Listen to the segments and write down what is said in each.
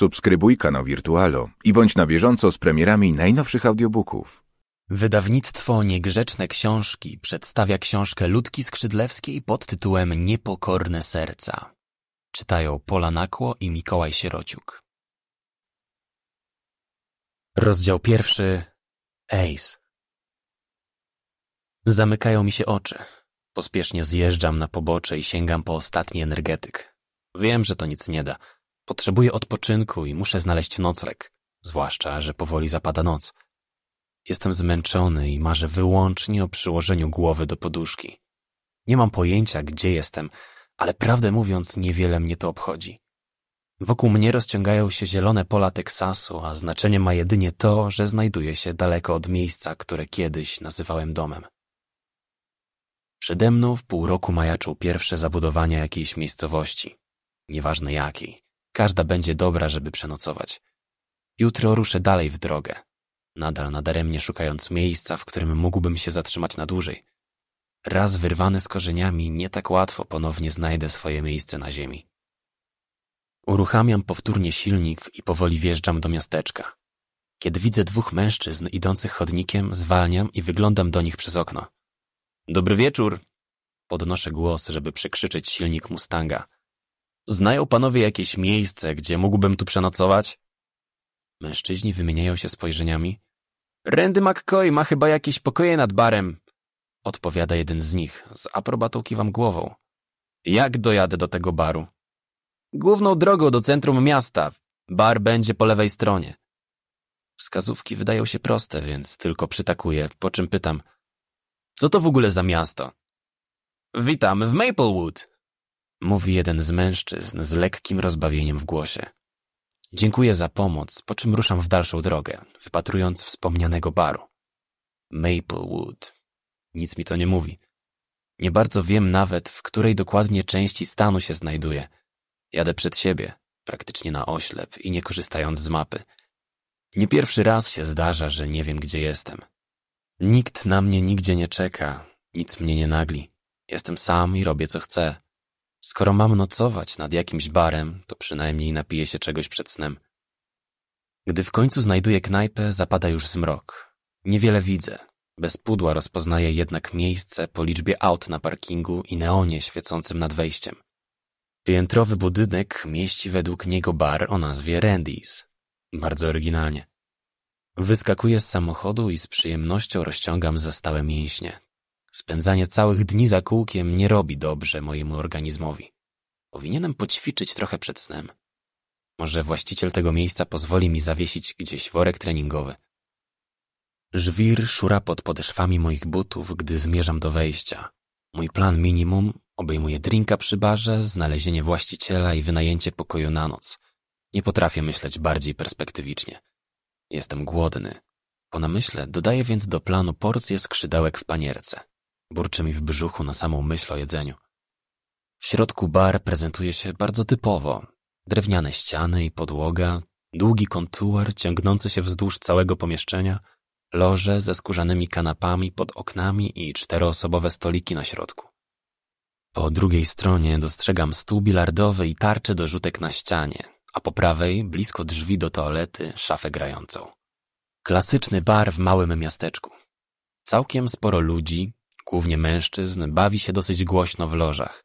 Subskrybuj kanał Wirtualo i bądź na bieżąco z premierami najnowszych audiobooków. Wydawnictwo Niegrzeczne Książki przedstawia książkę Ludki Skrzydlewskiej pod tytułem Niepokorne Serca. Czytają Pola Nakło i Mikołaj Sierociuk. Rozdział pierwszy Ace Zamykają mi się oczy. Pospiesznie zjeżdżam na pobocze i sięgam po ostatni energetyk. Wiem, że to nic nie da – Potrzebuję odpoczynku i muszę znaleźć nocleg, zwłaszcza, że powoli zapada noc. Jestem zmęczony i marzę wyłącznie o przyłożeniu głowy do poduszki. Nie mam pojęcia, gdzie jestem, ale prawdę mówiąc, niewiele mnie to obchodzi. Wokół mnie rozciągają się zielone pola Teksasu, a znaczenie ma jedynie to, że znajduję się daleko od miejsca, które kiedyś nazywałem domem. Przede mną w pół roku majaczą pierwsze zabudowania jakiejś miejscowości, nieważne jakiej. Każda będzie dobra, żeby przenocować. Jutro ruszę dalej w drogę. Nadal nadaremnie szukając miejsca, w którym mógłbym się zatrzymać na dłużej. Raz wyrwany z korzeniami, nie tak łatwo ponownie znajdę swoje miejsce na ziemi. Uruchamiam powtórnie silnik i powoli wjeżdżam do miasteczka. Kiedy widzę dwóch mężczyzn idących chodnikiem, zwalniam i wyglądam do nich przez okno. Dobry wieczór! Podnoszę głos, żeby przekrzyczeć silnik Mustanga. Znają panowie jakieś miejsce, gdzie mógłbym tu przenocować? Mężczyźni wymieniają się spojrzeniami. Randy McCoy ma chyba jakieś pokoje nad barem. Odpowiada jeden z nich. Z aprobatą kiwam głową. Jak dojadę do tego baru? Główną drogą do centrum miasta. Bar będzie po lewej stronie. Wskazówki wydają się proste, więc tylko przytakuję, po czym pytam. Co to w ogóle za miasto? Witam w Maplewood, Mówi jeden z mężczyzn z lekkim rozbawieniem w głosie. Dziękuję za pomoc, po czym ruszam w dalszą drogę, wypatrując wspomnianego baru. Maplewood. Nic mi to nie mówi. Nie bardzo wiem nawet, w której dokładnie części stanu się znajduję. Jadę przed siebie, praktycznie na oślep i nie korzystając z mapy. Nie pierwszy raz się zdarza, że nie wiem, gdzie jestem. Nikt na mnie nigdzie nie czeka, nic mnie nie nagli. Jestem sam i robię, co chcę. Skoro mam nocować nad jakimś barem, to przynajmniej napiję się czegoś przed snem. Gdy w końcu znajduję knajpę, zapada już zmrok. Niewiele widzę. Bez pudła rozpoznaję jednak miejsce po liczbie aut na parkingu i neonie świecącym nad wejściem. Piętrowy budynek mieści według niego bar o nazwie Randy's. Bardzo oryginalnie. Wyskakuję z samochodu i z przyjemnością rozciągam zastałe mięśnie. Spędzanie całych dni za kółkiem nie robi dobrze mojemu organizmowi. Powinienem poćwiczyć trochę przed snem. Może właściciel tego miejsca pozwoli mi zawiesić gdzieś worek treningowy. Żwir szura pod podeszwami moich butów, gdy zmierzam do wejścia. Mój plan minimum obejmuje drinka przy barze, znalezienie właściciela i wynajęcie pokoju na noc. Nie potrafię myśleć bardziej perspektywicznie. Jestem głodny. Po namyśle dodaję więc do planu porcję skrzydełek w panierce. Burczy mi w brzuchu na samą myśl o jedzeniu. W środku bar prezentuje się bardzo typowo. Drewniane ściany i podłoga, długi kontuar ciągnący się wzdłuż całego pomieszczenia, loże ze skórzanymi kanapami pod oknami i czteroosobowe stoliki na środku. Po drugiej stronie dostrzegam stół bilardowy i tarczę do rzutek na ścianie, a po prawej, blisko drzwi do toalety, szafę grającą. Klasyczny bar w małym miasteczku. Całkiem sporo ludzi, głównie mężczyzn, bawi się dosyć głośno w lożach.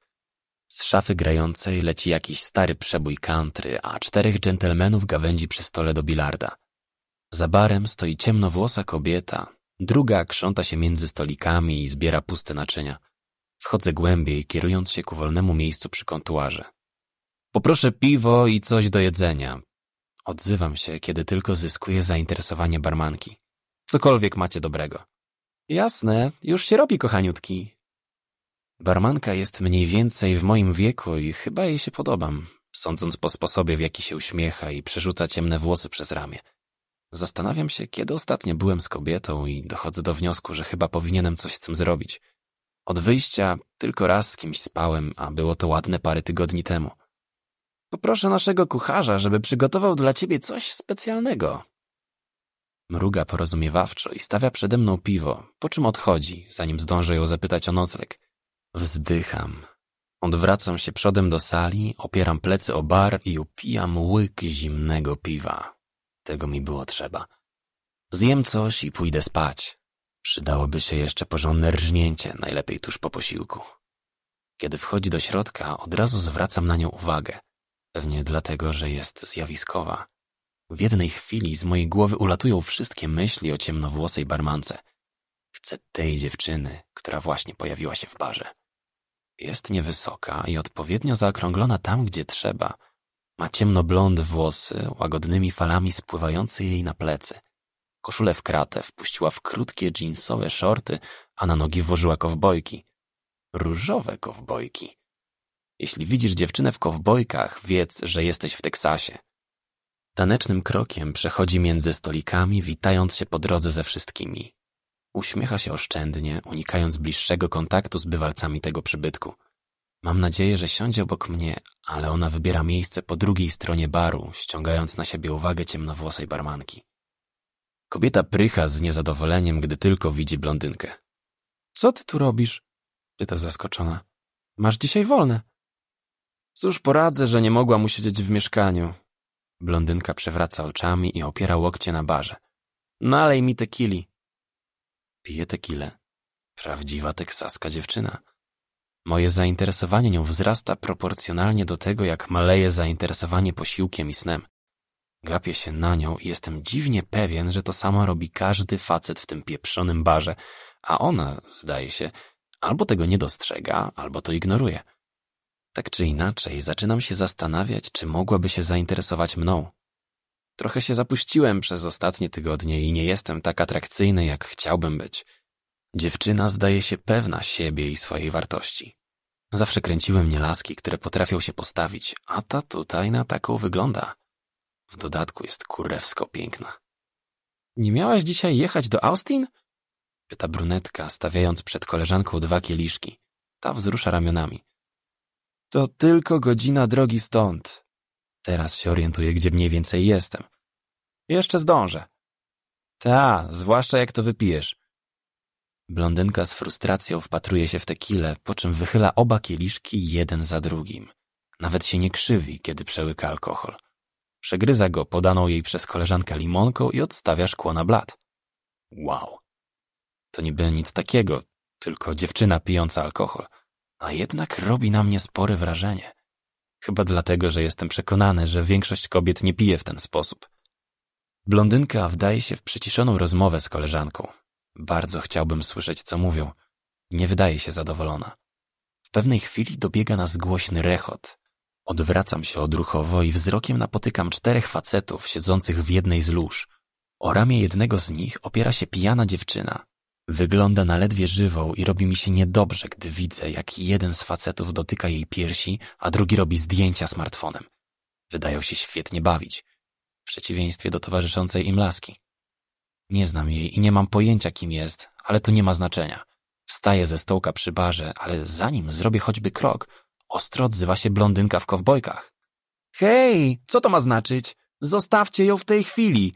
Z szafy grającej leci jakiś stary przebój country, a czterech dżentelmenów gawędzi przy stole do bilarda. Za barem stoi ciemnowłosa kobieta, druga krząta się między stolikami i zbiera puste naczynia. Wchodzę głębiej, kierując się ku wolnemu miejscu przy kontuarze. Poproszę piwo i coś do jedzenia. Odzywam się, kiedy tylko zyskuję zainteresowanie barmanki. Cokolwiek macie dobrego. Jasne, już się robi, kochaniutki. Barmanka jest mniej więcej w moim wieku i chyba jej się podobam, sądząc po sposobie, w jaki się uśmiecha i przerzuca ciemne włosy przez ramię. Zastanawiam się, kiedy ostatnio byłem z kobietą i dochodzę do wniosku, że chyba powinienem coś z tym zrobić. Od wyjścia tylko raz z kimś spałem, a było to ładne parę tygodni temu. Poproszę naszego kucharza, żeby przygotował dla ciebie coś specjalnego, Mruga porozumiewawczo i stawia przede mną piwo, po czym odchodzi, zanim zdążę ją zapytać o nocleg. Wzdycham. Odwracam się przodem do sali, opieram plecy o bar i upijam łyk zimnego piwa. Tego mi było trzeba. Zjem coś i pójdę spać. Przydałoby się jeszcze porządne rżnięcie, najlepiej tuż po posiłku. Kiedy wchodzi do środka, od razu zwracam na nią uwagę. Pewnie dlatego, że jest zjawiskowa. W jednej chwili z mojej głowy ulatują wszystkie myśli o ciemnowłosej barmance. Chcę tej dziewczyny, która właśnie pojawiła się w barze. Jest niewysoka i odpowiednio zaokrąglona tam, gdzie trzeba. Ma ciemnoblond włosy, łagodnymi falami spływające jej na plecy. Koszulę w kratę wpuściła w krótkie jeansowe shorty, a na nogi włożyła kowbojki. Różowe kowbojki. Jeśli widzisz dziewczynę w kowbojkach, wiedz, że jesteś w Teksasie. Tanecznym krokiem przechodzi między stolikami, witając się po drodze ze wszystkimi. Uśmiecha się oszczędnie, unikając bliższego kontaktu z bywalcami tego przybytku. Mam nadzieję, że siądzie obok mnie, ale ona wybiera miejsce po drugiej stronie baru, ściągając na siebie uwagę ciemnowłosej barmanki. Kobieta prycha z niezadowoleniem, gdy tylko widzi blondynkę. Co ty tu robisz? pyta zaskoczona. Masz dzisiaj wolne. Cóż poradzę, że nie mogłam usiedzieć w mieszkaniu. Blondynka przewraca oczami i opiera łokcie na barze. Nalej no, mi te Piję te kile. Prawdziwa teksaska dziewczyna. Moje zainteresowanie nią wzrasta proporcjonalnie do tego, jak maleje zainteresowanie posiłkiem i snem. Gapię się na nią i jestem dziwnie pewien, że to samo robi każdy facet w tym pieprzonym barze, a ona, zdaje się, albo tego nie dostrzega, albo to ignoruje. Tak czy inaczej, zaczynam się zastanawiać, czy mogłaby się zainteresować mną. Trochę się zapuściłem przez ostatnie tygodnie i nie jestem tak atrakcyjny, jak chciałbym być. Dziewczyna zdaje się pewna siebie i swojej wartości. Zawsze kręciły mnie laski, które potrafią się postawić, a ta tutaj na taką wygląda. W dodatku jest kurewsko piękna. Nie miałaś dzisiaj jechać do Austin? Pyta brunetka, stawiając przed koleżanką dwa kieliszki. Ta wzrusza ramionami. To tylko godzina drogi stąd. Teraz się orientuję, gdzie mniej więcej jestem. Jeszcze zdążę. Ta, zwłaszcza jak to wypijesz. Blondynka z frustracją wpatruje się w tequilę, po czym wychyla oba kieliszki jeden za drugim. Nawet się nie krzywi, kiedy przełyka alkohol. Przegryza go podaną jej przez koleżankę limonką i odstawia szkło na blat. Wow. To niby nic takiego, tylko dziewczyna pijąca alkohol a jednak robi na mnie spore wrażenie. Chyba dlatego, że jestem przekonany, że większość kobiet nie pije w ten sposób. Blondynka wdaje się w przyciszoną rozmowę z koleżanką. Bardzo chciałbym słyszeć, co mówią. Nie wydaje się zadowolona. W pewnej chwili dobiega nas głośny rechot. Odwracam się odruchowo i wzrokiem napotykam czterech facetów siedzących w jednej z lóż. O ramię jednego z nich opiera się pijana dziewczyna, Wygląda na ledwie żywą i robi mi się niedobrze, gdy widzę, jak jeden z facetów dotyka jej piersi, a drugi robi zdjęcia smartfonem. Wydają się świetnie bawić, w przeciwieństwie do towarzyszącej im laski. Nie znam jej i nie mam pojęcia, kim jest, ale to nie ma znaczenia. Wstaję ze stołka przy barze, ale zanim zrobię choćby krok, ostro odzywa się blondynka w kowbojkach. Hej, co to ma znaczyć? Zostawcie ją w tej chwili!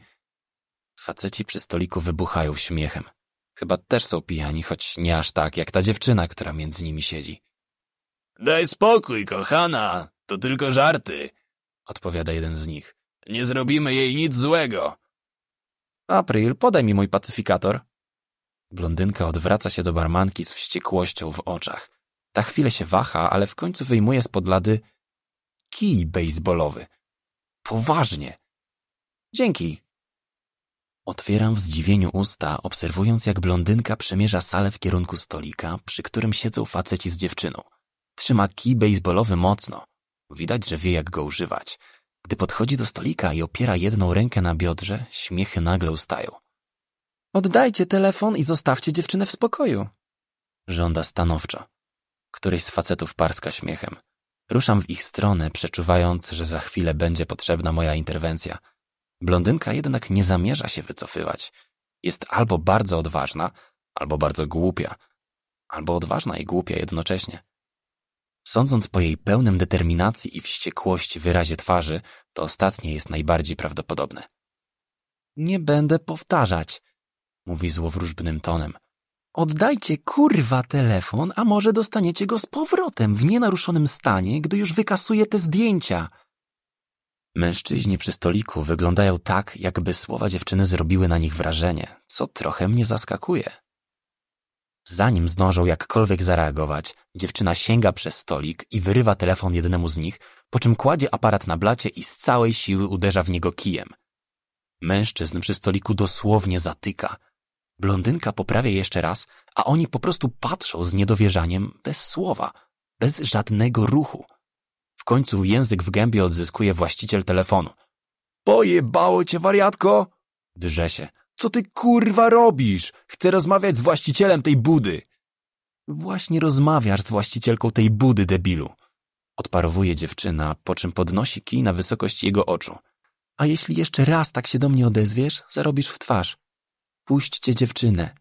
Faceci przy stoliku wybuchają śmiechem. Chyba też są pijani, choć nie aż tak, jak ta dziewczyna, która między nimi siedzi. Daj spokój, kochana, to tylko żarty, odpowiada jeden z nich. Nie zrobimy jej nic złego. April, podaj mi mój pacyfikator. Blondynka odwraca się do barmanki z wściekłością w oczach. Ta chwilę się waha, ale w końcu wyjmuje spod lady kij baseballowy. Poważnie. Dzięki, Otwieram w zdziwieniu usta, obserwując jak blondynka przemierza salę w kierunku stolika, przy którym siedzą faceci z dziewczyną. Trzyma kij baseballowy mocno. Widać, że wie jak go używać. Gdy podchodzi do stolika i opiera jedną rękę na biodrze, śmiechy nagle ustają. Oddajcie telefon i zostawcie dziewczynę w spokoju. Żąda stanowczo. Któryś z facetów parska śmiechem. Ruszam w ich stronę, przeczuwając, że za chwilę będzie potrzebna moja interwencja – Blondynka jednak nie zamierza się wycofywać. Jest albo bardzo odważna, albo bardzo głupia, albo odważna i głupia jednocześnie. Sądząc po jej pełnym determinacji i wściekłości wyrazie twarzy, to ostatnie jest najbardziej prawdopodobne. Nie będę powtarzać, mówi złowróżbnym tonem. Oddajcie kurwa telefon, a może dostaniecie go z powrotem w nienaruszonym stanie, gdy już wykasuję te zdjęcia. Mężczyźni przy stoliku wyglądają tak, jakby słowa dziewczyny zrobiły na nich wrażenie, co trochę mnie zaskakuje. Zanim zdążą jakkolwiek zareagować, dziewczyna sięga przez stolik i wyrywa telefon jednemu z nich, po czym kładzie aparat na blacie i z całej siły uderza w niego kijem. Mężczyzn przy stoliku dosłownie zatyka. Blondynka poprawia jeszcze raz, a oni po prostu patrzą z niedowierzaniem bez słowa, bez żadnego ruchu. W końcu język w gębie odzyskuje właściciel telefonu. Pojebało cię, wariatko! Drze się. Co ty kurwa robisz? Chcę rozmawiać z właścicielem tej budy. Właśnie rozmawiasz z właścicielką tej budy, debilu. Odparowuje dziewczyna, po czym podnosi kij na wysokość jego oczu. A jeśli jeszcze raz tak się do mnie odezwiesz, zarobisz w twarz. Puśćcie dziewczynę.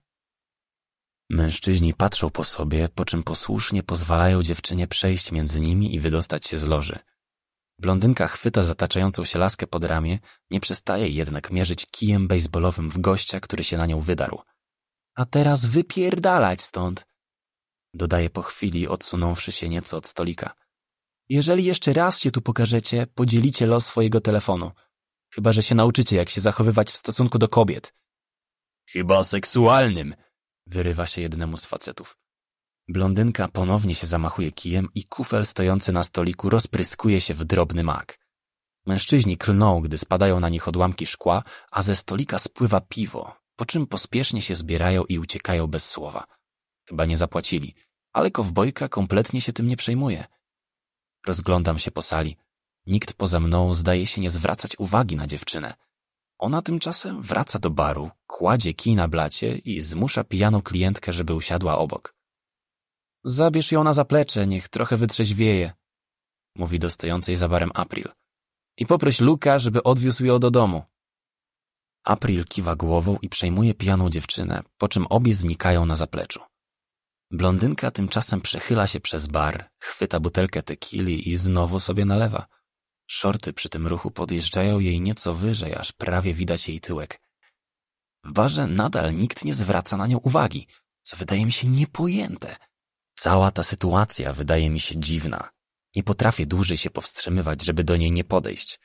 Mężczyźni patrzą po sobie, po czym posłusznie pozwalają dziewczynie przejść między nimi i wydostać się z loży. Blondynka chwyta zataczającą się laskę pod ramię, nie przestaje jednak mierzyć kijem baseballowym w gościa, który się na nią wydarł. A teraz wypierdalać stąd! Dodaje po chwili, odsunąwszy się nieco od stolika. Jeżeli jeszcze raz się tu pokażecie, podzielicie los swojego telefonu. Chyba, że się nauczycie, jak się zachowywać w stosunku do kobiet. Chyba seksualnym, wyrywa się jednemu z facetów. Blondynka ponownie się zamachuje kijem i kufel stojący na stoliku rozpryskuje się w drobny mak. Mężczyźni klną, gdy spadają na nich odłamki szkła, a ze stolika spływa piwo, po czym pospiesznie się zbierają i uciekają bez słowa. Chyba nie zapłacili, ale kowbojka kompletnie się tym nie przejmuje. Rozglądam się po sali. Nikt poza mną zdaje się nie zwracać uwagi na dziewczynę. Ona tymczasem wraca do baru, kładzie kij na blacie i zmusza pijaną klientkę, żeby usiadła obok. Zabierz ją na zaplecze, niech trochę wytrzeźwieje, mówi do stojącej za barem April. I poproś Luka, żeby odwiózł ją do domu. April kiwa głową i przejmuje pijaną dziewczynę, po czym obie znikają na zapleczu. Blondynka tymczasem przechyla się przez bar, chwyta butelkę tekili i znowu sobie nalewa. Szorty przy tym ruchu podjeżdżają jej nieco wyżej, aż prawie widać jej tyłek. W barze nadal nikt nie zwraca na nią uwagi, co wydaje mi się niepojęte. Cała ta sytuacja wydaje mi się dziwna. Nie potrafię dłużej się powstrzymywać, żeby do niej nie podejść.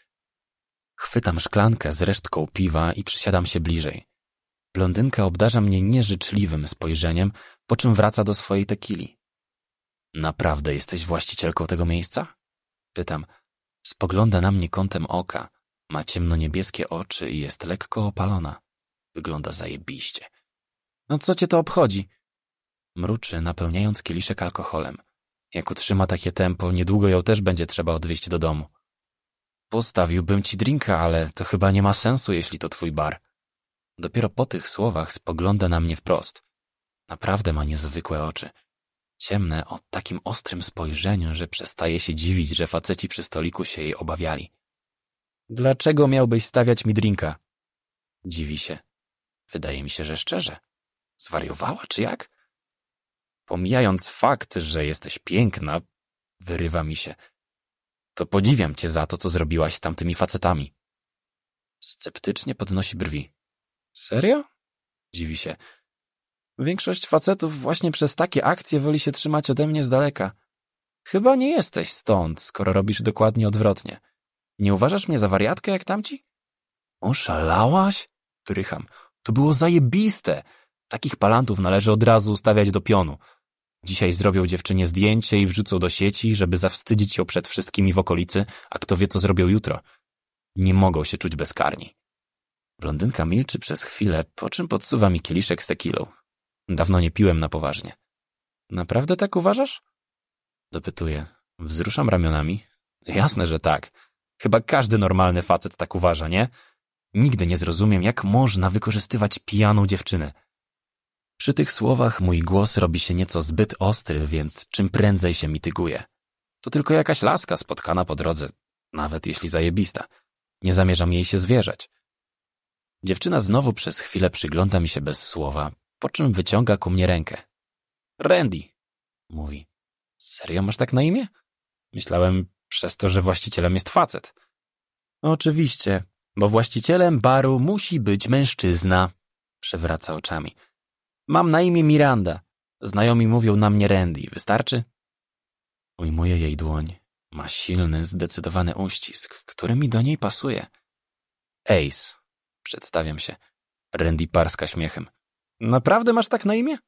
Chwytam szklankę z resztką piwa i przysiadam się bliżej. Blondynka obdarza mnie nieżyczliwym spojrzeniem, po czym wraca do swojej tekili. Naprawdę jesteś właścicielką tego miejsca? Pytam, Spogląda na mnie kątem oka. Ma ciemnoniebieskie oczy i jest lekko opalona. Wygląda zajebiście. No co cię to obchodzi? Mruczy, napełniając kieliszek alkoholem. Jak utrzyma takie tempo, niedługo ją też będzie trzeba odwieźć do domu. Postawiłbym ci drinka, ale to chyba nie ma sensu, jeśli to twój bar. Dopiero po tych słowach spogląda na mnie wprost. Naprawdę ma niezwykłe oczy ciemne o takim ostrym spojrzeniu, że przestaje się dziwić, że faceci przy stoliku się jej obawiali. Dlaczego miałbyś stawiać mi drinka? Dziwi się. Wydaje mi się, że szczerze. Zwariowała, czy jak? Pomijając fakt, że jesteś piękna, wyrywa mi się. To podziwiam cię za to, co zrobiłaś z tamtymi facetami. Sceptycznie podnosi brwi. Serio? Dziwi się. Większość facetów właśnie przez takie akcje woli się trzymać ode mnie z daleka. Chyba nie jesteś stąd, skoro robisz dokładnie odwrotnie. Nie uważasz mnie za wariatkę jak tamci? Oszalałaś? Prycham. To było zajebiste. Takich palantów należy od razu ustawiać do pionu. Dzisiaj zrobią dziewczynie zdjęcie i wrzucą do sieci, żeby zawstydzić ją przed wszystkimi w okolicy, a kto wie, co zrobią jutro. Nie mogą się czuć bezkarni. Blondynka milczy przez chwilę, po czym podsuwa mi kieliszek z tekilą. Dawno nie piłem na poważnie. Naprawdę tak uważasz? Dopytuję. Wzruszam ramionami. Jasne, że tak. Chyba każdy normalny facet tak uważa, nie? Nigdy nie zrozumiem, jak można wykorzystywać pijaną dziewczynę. Przy tych słowach mój głos robi się nieco zbyt ostry, więc czym prędzej się mityguje. To tylko jakaś laska spotkana po drodze, nawet jeśli zajebista. Nie zamierzam jej się zwierzać. Dziewczyna znowu przez chwilę przygląda mi się bez słowa, po czym wyciąga ku mnie rękę. Randy, mówi. Serio masz tak na imię? Myślałem przez to, że właścicielem jest facet. Oczywiście, bo właścicielem baru musi być mężczyzna, przewraca oczami. Mam na imię Miranda. Znajomi mówią na mnie Randy. Wystarczy? Ujmuję jej dłoń. Ma silny, zdecydowany uścisk, który mi do niej pasuje. Ace, przedstawiam się. Randy parska śmiechem. Naprawdę masz tak na imię?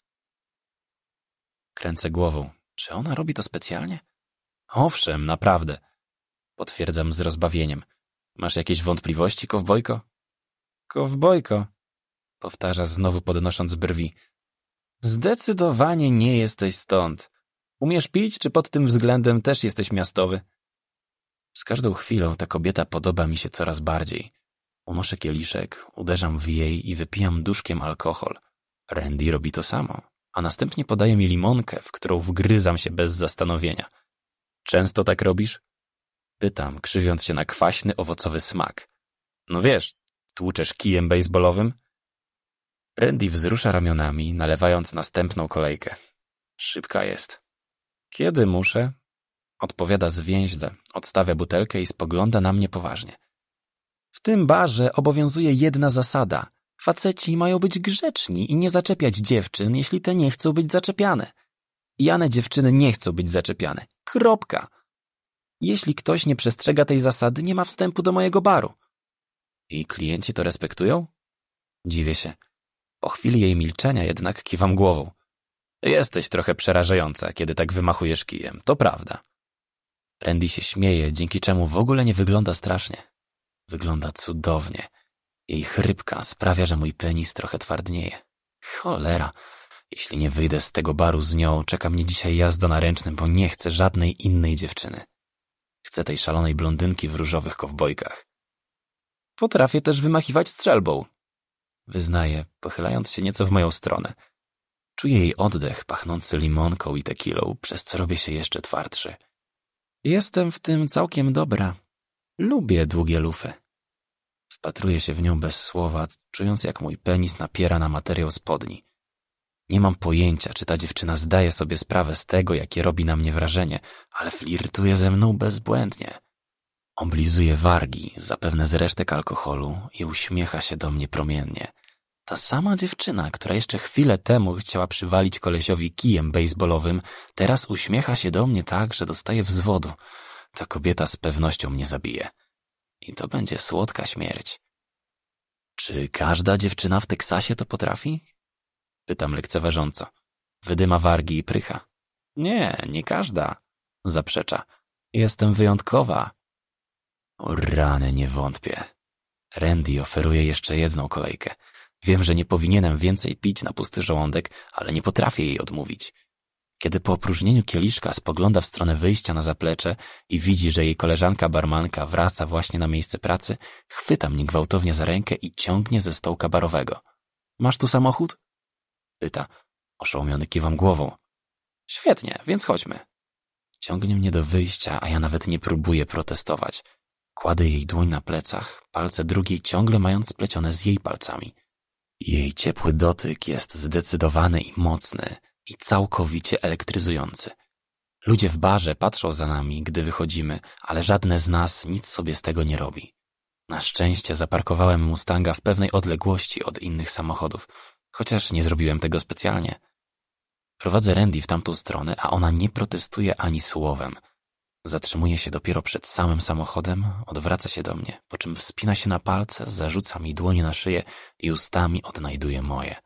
Kręcę głową. Czy ona robi to specjalnie? Owszem, naprawdę. Potwierdzam z rozbawieniem. Masz jakieś wątpliwości, kowbojko? Kowbojko, powtarza znowu podnosząc brwi. Zdecydowanie nie jesteś stąd. Umiesz pić, czy pod tym względem też jesteś miastowy? Z każdą chwilą ta kobieta podoba mi się coraz bardziej. Unoszę kieliszek, uderzam w jej i wypijam duszkiem alkohol. Randy robi to samo, a następnie podaje mi limonkę, w którą wgryzam się bez zastanowienia. Często tak robisz? Pytam, krzywiąc się na kwaśny, owocowy smak. No wiesz, tłuczesz kijem baseballowym? Randy wzrusza ramionami, nalewając następną kolejkę. Szybka jest. Kiedy muszę? Odpowiada zwięźle, odstawia butelkę i spogląda na mnie poważnie. W tym barze obowiązuje jedna zasada. Faceci mają być grzeczni i nie zaczepiać dziewczyn, jeśli te nie chcą być zaczepiane. Jane dziewczyny nie chcą być zaczepiane. Kropka. Jeśli ktoś nie przestrzega tej zasady, nie ma wstępu do mojego baru. I klienci to respektują? Dziwię się. Po chwili jej milczenia jednak kiwam głową. Jesteś trochę przerażająca, kiedy tak wymachujesz kijem, to prawda. Randy się śmieje, dzięki czemu w ogóle nie wygląda strasznie. Wygląda cudownie. Jej chrypka sprawia, że mój penis trochę twardnieje. Cholera. Jeśli nie wyjdę z tego baru z nią, czeka mnie dzisiaj jazda na ręcznym, bo nie chcę żadnej innej dziewczyny. Chcę tej szalonej blondynki w różowych kowbojkach. Potrafię też wymachiwać strzelbą. Wyznaję, pochylając się nieco w moją stronę. Czuję jej oddech pachnący limonką i tekilą, przez co robię się jeszcze twardszy. Jestem w tym całkiem dobra. Lubię długie lufy. Wpatruję się w nią bez słowa, czując jak mój penis napiera na materiał spodni. Nie mam pojęcia, czy ta dziewczyna zdaje sobie sprawę z tego, jakie robi na mnie wrażenie, ale flirtuje ze mną bezbłędnie. Oblizuje wargi, zapewne z resztek alkoholu, i uśmiecha się do mnie promiennie. Ta sama dziewczyna, która jeszcze chwilę temu chciała przywalić kolesiowi kijem baseballowym, teraz uśmiecha się do mnie tak, że dostaje wzwodu. Ta kobieta z pewnością mnie zabije. I to będzie słodka śmierć. Czy każda dziewczyna w Teksasie to potrafi? Pytam lekceważąco. Wydyma wargi i prycha. Nie, nie każda, zaprzecza. Jestem wyjątkowa. O rany, nie wątpię. Randy oferuje jeszcze jedną kolejkę. Wiem, że nie powinienem więcej pić na pusty żołądek, ale nie potrafię jej odmówić. Kiedy po opróżnieniu kieliszka spogląda w stronę wyjścia na zaplecze i widzi, że jej koleżanka barmanka wraca właśnie na miejsce pracy, chwyta mnie gwałtownie za rękę i ciągnie ze stołka barowego. Masz tu samochód? Pyta. Oszołomiony kiwam głową. Świetnie, więc chodźmy. Ciągnie mnie do wyjścia, a ja nawet nie próbuję protestować. Kładę jej dłoń na plecach, palce drugiej ciągle mając splecione z jej palcami. Jej ciepły dotyk jest zdecydowany i mocny, i całkowicie elektryzujący. Ludzie w barze patrzą za nami, gdy wychodzimy, ale żadne z nas nic sobie z tego nie robi. Na szczęście zaparkowałem Mustanga w pewnej odległości od innych samochodów, chociaż nie zrobiłem tego specjalnie. Prowadzę Randy w tamtą stronę, a ona nie protestuje ani słowem. Zatrzymuje się dopiero przed samym samochodem, odwraca się do mnie, po czym wspina się na palce, zarzuca mi dłonie na szyję i ustami odnajduje moje.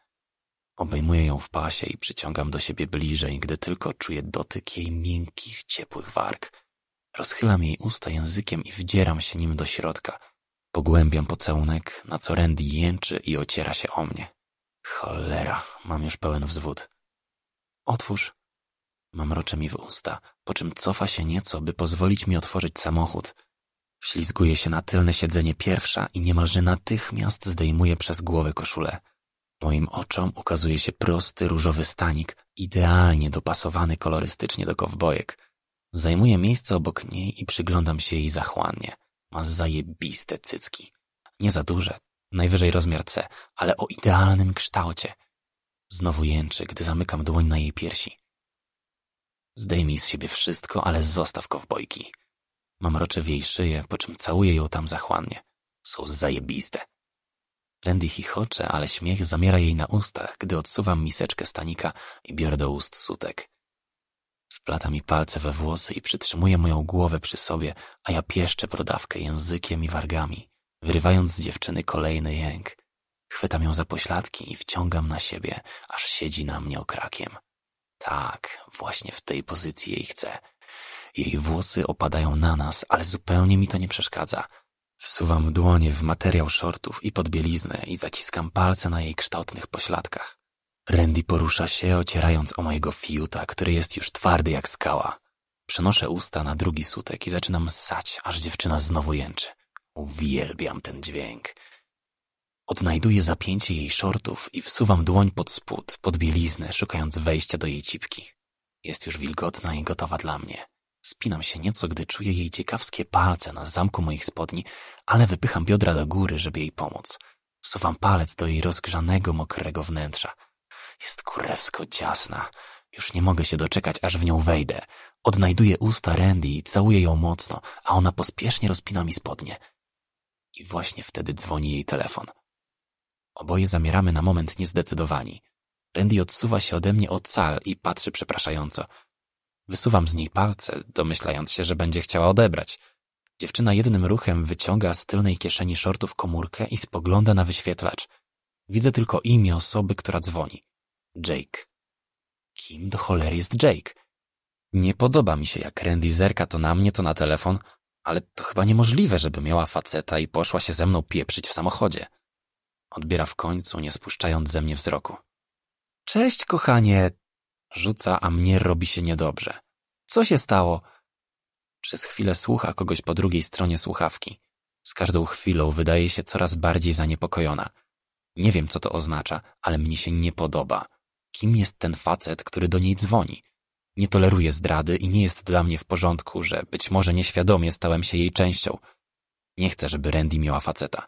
Obejmuję ją w pasie i przyciągam do siebie bliżej, gdy tylko czuję dotyk jej miękkich, ciepłych warg. Rozchylam jej usta językiem i wdzieram się nim do środka. Pogłębiam pocałunek, na co Randy jęczy i ociera się o mnie. Cholera, mam już pełen wzwód. Otwórz. Mamrocze mi w usta, po czym cofa się nieco, by pozwolić mi otworzyć samochód. Wślizguje się na tylne siedzenie pierwsza i niemalże natychmiast zdejmuje przez głowę koszulę. Moim oczom ukazuje się prosty, różowy stanik, idealnie dopasowany kolorystycznie do kowbojek. Zajmuję miejsce obok niej i przyglądam się jej zachłannie. Ma zajebiste cycki. Nie za duże, najwyżej rozmiar C, ale o idealnym kształcie. Znowu jęczy, gdy zamykam dłoń na jej piersi. Zdejmij z siebie wszystko, ale zostaw kowbojki. Mam rocze w jej szyję, po czym całuję ją tam zachłannie. Są zajebiste. Randy chichocze, ale śmiech zamiera jej na ustach, gdy odsuwam miseczkę stanika i biorę do ust sutek. Wplata mi palce we włosy i przytrzymuje moją głowę przy sobie, a ja pieszczę brodawkę językiem i wargami, wyrywając z dziewczyny kolejny jęk. Chwytam ją za pośladki i wciągam na siebie, aż siedzi na mnie okrakiem. Tak, właśnie w tej pozycji jej chcę. Jej włosy opadają na nas, ale zupełnie mi to nie przeszkadza – Wsuwam dłonie w materiał shortów i bieliznę i zaciskam palce na jej kształtnych pośladkach. Randy porusza się, ocierając o mojego fiuta, który jest już twardy jak skała. Przenoszę usta na drugi sutek i zaczynam ssać, aż dziewczyna znowu jęczy. Uwielbiam ten dźwięk. Odnajduję zapięcie jej shortów i wsuwam dłoń pod spód, pod bieliznę, szukając wejścia do jej cipki. Jest już wilgotna i gotowa dla mnie. Spinam się nieco, gdy czuję jej ciekawskie palce na zamku moich spodni, ale wypycham biodra do góry, żeby jej pomóc. Wsuwam palec do jej rozgrzanego, mokrego wnętrza. Jest kurewsko ciasna. Już nie mogę się doczekać, aż w nią wejdę. Odnajduję usta Randy i całuję ją mocno, a ona pospiesznie rozpina mi spodnie. I właśnie wtedy dzwoni jej telefon. Oboje zamieramy na moment niezdecydowani. Randy odsuwa się ode mnie o cal i patrzy przepraszająco. Wysuwam z niej palce, domyślając się, że będzie chciała odebrać. Dziewczyna jednym ruchem wyciąga z tylnej kieszeni shortów komórkę i spogląda na wyświetlacz. Widzę tylko imię osoby, która dzwoni. Jake. Kim do cholery jest Jake? Nie podoba mi się, jak Randy zerka to na mnie, to na telefon, ale to chyba niemożliwe, żeby miała faceta i poszła się ze mną pieprzyć w samochodzie. Odbiera w końcu, nie spuszczając ze mnie wzroku. Cześć, kochanie, Rzuca, a mnie robi się niedobrze. Co się stało? Przez chwilę słucha kogoś po drugiej stronie słuchawki. Z każdą chwilą wydaje się coraz bardziej zaniepokojona. Nie wiem, co to oznacza, ale mnie się nie podoba. Kim jest ten facet, który do niej dzwoni? Nie toleruję zdrady i nie jest dla mnie w porządku, że być może nieświadomie stałem się jej częścią. Nie chcę, żeby Randy miała faceta.